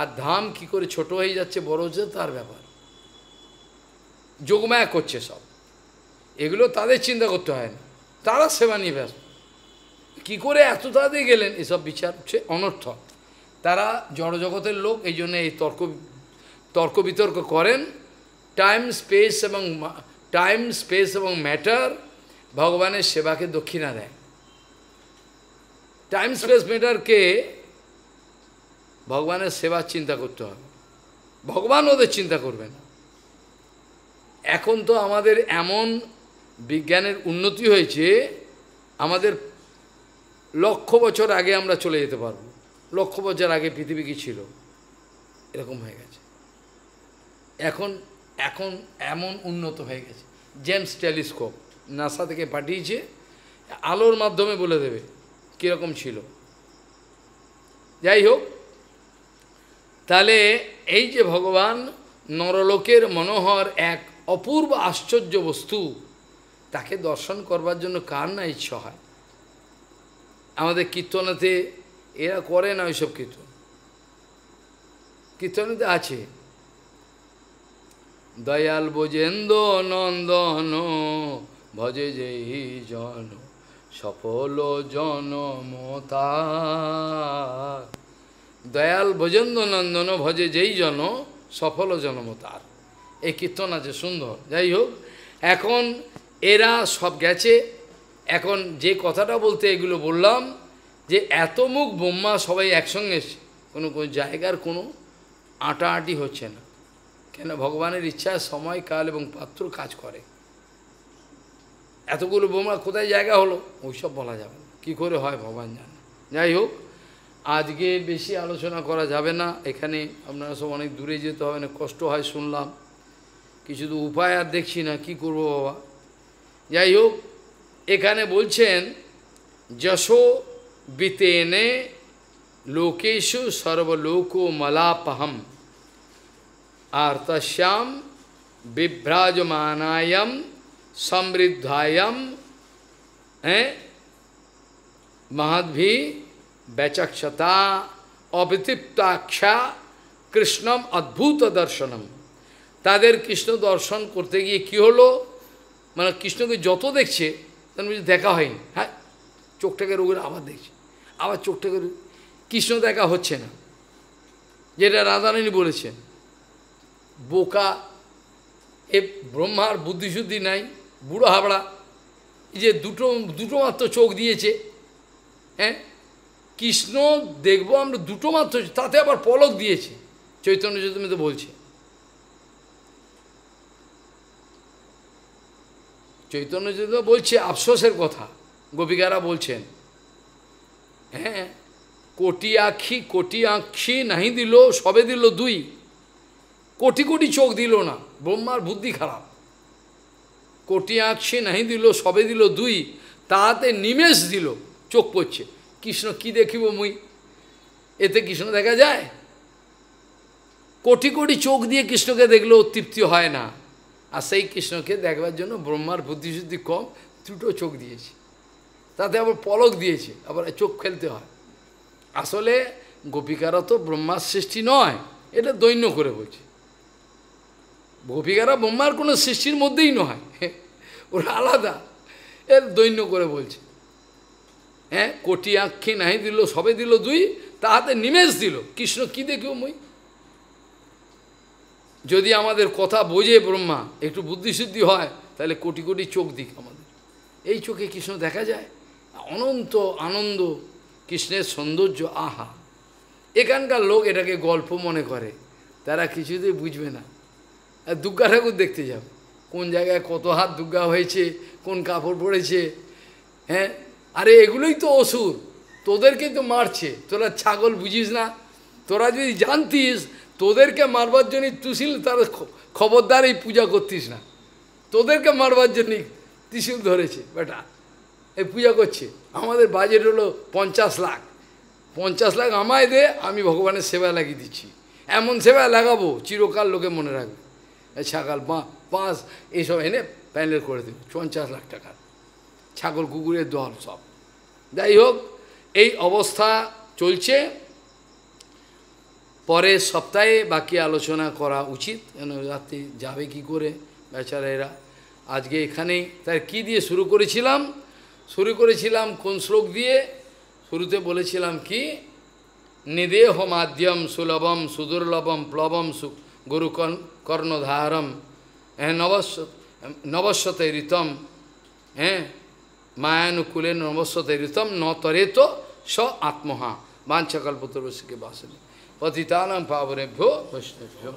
আর ধাম কি করে ছোট হয়ে যাচ্ছে বড় হচ্ছে তার ব্যাপার যোগমায়া করছে সব এগুলো তাদের চিন্তা করতে হয় না তারা সেবা নিয়ে ব্যস্ত কী করে এত তাড়াতাড়ি গেলেন এসব বিচার হচ্ছে অনর্থক তারা জড়জগতের লোক এই জন্য এই তর্ক তর্ক বিতর্ক করেন টাইম স্পেস এবং টাইম স্পেস এবং ম্যাটার ভগবানের সেবাকে দক্ষিণা দেয় টাইম স্পেস ম্যাটারকে ভগবানের সেবার চিন্তা করতে হবে ভগবান ওদের চিন্তা করবে না এখন তো আমাদের এমন বিজ্ঞানের উন্নতি হয়েছে আমাদের লক্ষ বছর আগে আমরা চলে যেতে পারব লক্ষ বছর আগে পৃথিবী কি ছিল এরকম হয়ে গেছে এখন এখন এমন উন্নত হয়ে গেছে জেমস টেলিস্কোপ নাসা থেকে পাঠিয়েছে আলোর মাধ্যমে বলে দেবে কীরকম ছিল যাই হোক তাহলে এই যে ভগবান নরলোকের মনোহর এক অপূর্ব আশ্চর্য বস্তু তাকে দর্শন করবার জন্য কার না ইচ্ছা হয় আমাদের কীর্তনাতে এরা করে না ওইসব কীর্তন কীর্তনেতে আছে দয়াল বোজেন্দ নন্দন ভজে যেই জন সফল জনমতা দয়াল ভজেন্দ্র নন্দন ভজে যেই জন সফল জনমতার এই কীর্তন আছে সুন্দর যাই হোক এখন এরা সব গেছে এখন যে কথাটা বলতে এগুলো বললাম যে এত মুখ বোম্মা সবাই একসঙ্গে কোনো কোনো জায়গার কোনো আটাআটি হচ্ছে না কেন ভগবানের ইচ্ছা সময় কাল এবং পাত্র কাজ করে এতগুলো বোমা কোথায় জায়গা হলো ওইসব বলা যাবে না কী করে হয় ভগবান জানে যাই হোক আজকে বেশি আলোচনা করা যাবে না এখানে আপনারা সব অনেক দূরে যেতে হবে না কষ্ট হয় শুনলাম কিছু তো উপায় আর দেখছি না কি করবো বাবা जय योग এখানে বলছেন যশো বিtene লোকেশু সর্বলোকমলাপহম আরতশ্যাম বিব্রাজমানায়ম সমৃদ্ধায়ম হ্যাঁ মাধবী বেচক্ষতা অবতিপ্তাख्य कृष्णम अद्भुत दर्शनम তাদের কৃষ্ণ দর্শন করতে গিয়ে কি হলো মানে কৃষ্ণকে যত দেখছে তার বুঝে দেখা হয়নি হ্যাঁ চোখটাকে রোগের আবার দেখছে আবার চোখটাকে কৃষ্ণ দেখা হচ্ছে না যেটা রাধারানী বলেছেন বোকা এ ব্রহ্মার বুদ্ধিশুদ্ধি নাই বুড়ো হাবড়া যে দুটো দুটো মাত্র চোখ দিয়েছে হ্যাঁ কৃষ্ণ দেখবো আমরা দুটো মাত্র তাতে আবার পলক দিয়েছে চৈতন্য চৈতন্য তো বলছে চৈতন্য বলছে আফসোসের কথা গোপিকারা বলছেন হ্যাঁ কোটি আখি কোটি আখি নাহি দিল সবে দিল দুই কোটি কোটি চোখ দিল না ব্রহ্মার বুদ্ধি খারাপ কোটি আঁখি নাহি দিল সবে দিল দুই তাতে নিমেষ দিল চোখ পড়ছে কৃষ্ণ কি দেখিব মুই এতে কৃষ্ণ দেখা যায় কোটি কোটি চোখ দিয়ে কৃষ্ণকে দেখলেও তৃপ্তি হয় না আর সেই কৃষ্ণকে দেখবার জন্য ব্রহ্মার বুদ্ধিশুদ্ধি কম দুটো চোখ দিয়েছে তাতে আবার পলক দিয়েছে আবার চোখ খেলতে হয় আসলে গোপিকারা তো ব্রহ্মার সৃষ্টি নয় এটা দৈন্য করে বলছে গোপিকারা ব্রহ্মার কোনো সৃষ্টির মধ্যেই নয় ওরা আলাদা এর দৈন্য করে বলছে হ্যাঁ কোটি আক্ষি নাহি দিল সবে দিল দুই তাহাতে নিমেষ দিল কৃষ্ণ কি দেখো মুই যদি আমাদের কথা বোঝে ব্রহ্মা একটু বুদ্ধিশুদ্ধি হয় তাহলে কোটি কোটি চোখ দিক আমাদের এই চোখে কৃষ্ণ দেখা যায় অনন্ত আনন্দ কৃষ্ণের সৌন্দর্য আহা এখানকার লোক এটাকে গল্প মনে করে তারা কিছুতেই বুঝবে না দুর্গা ঠাকুর দেখতে যাব কোন জায়গায় কত হাত দুর্গা হয়েছে কোন কাপড় পরেছে হ্যাঁ আরে এগুলোই তো অসুর তোদেরকে তো মারছে তোরা ছাগল বুঝিস না তোরা যদি জানতিস তোদেরকে মারবার জন্যই তুসিল তার খবরদার এই পূজা করতিস না তোদেরকে মারবার জন্যই তিসিল ধরেছে বেটা এই পূজা করছে আমাদের বাজেট হলো পঞ্চাশ লাখ পঞ্চাশ লাখ আমায় দে আমি ভগবানের সেবা লাগিয়ে দিচ্ছি এমন সেবা লাগাবো চিরকাল লোকে মনে রাখবে ছাগল পাঁচ এইসব এনে প্যান্ডেল করে দেবে পঞ্চাশ লাখ টাকার ছাগল কুকুরের দল সব যাই হোক এই অবস্থা চলছে পরের সপ্তাহে বাকি আলোচনা করা উচিত কেন রাত্রি যাবে কি করে বেচারা এরা আজকে এখানেই তার কি দিয়ে শুরু করেছিলাম শুরু করেছিলাম কোন শ্লোক দিয়ে শুরুতে বলেছিলাম কি নিদেহ মাধ্যম সুলভম সুদুর্লভম প্লবম সু গুরু কর্ণধারম হ্যাঁ নবস্ব নবস্বতে ঋতম হ্যাঁ মায়ানুকূলে নবস্বতে ঋতম তরে তো স আত্মহা বাঞ্ছাকল্পতরসীকে বাসনী Patitanam Pavarevyo Vaishnavyo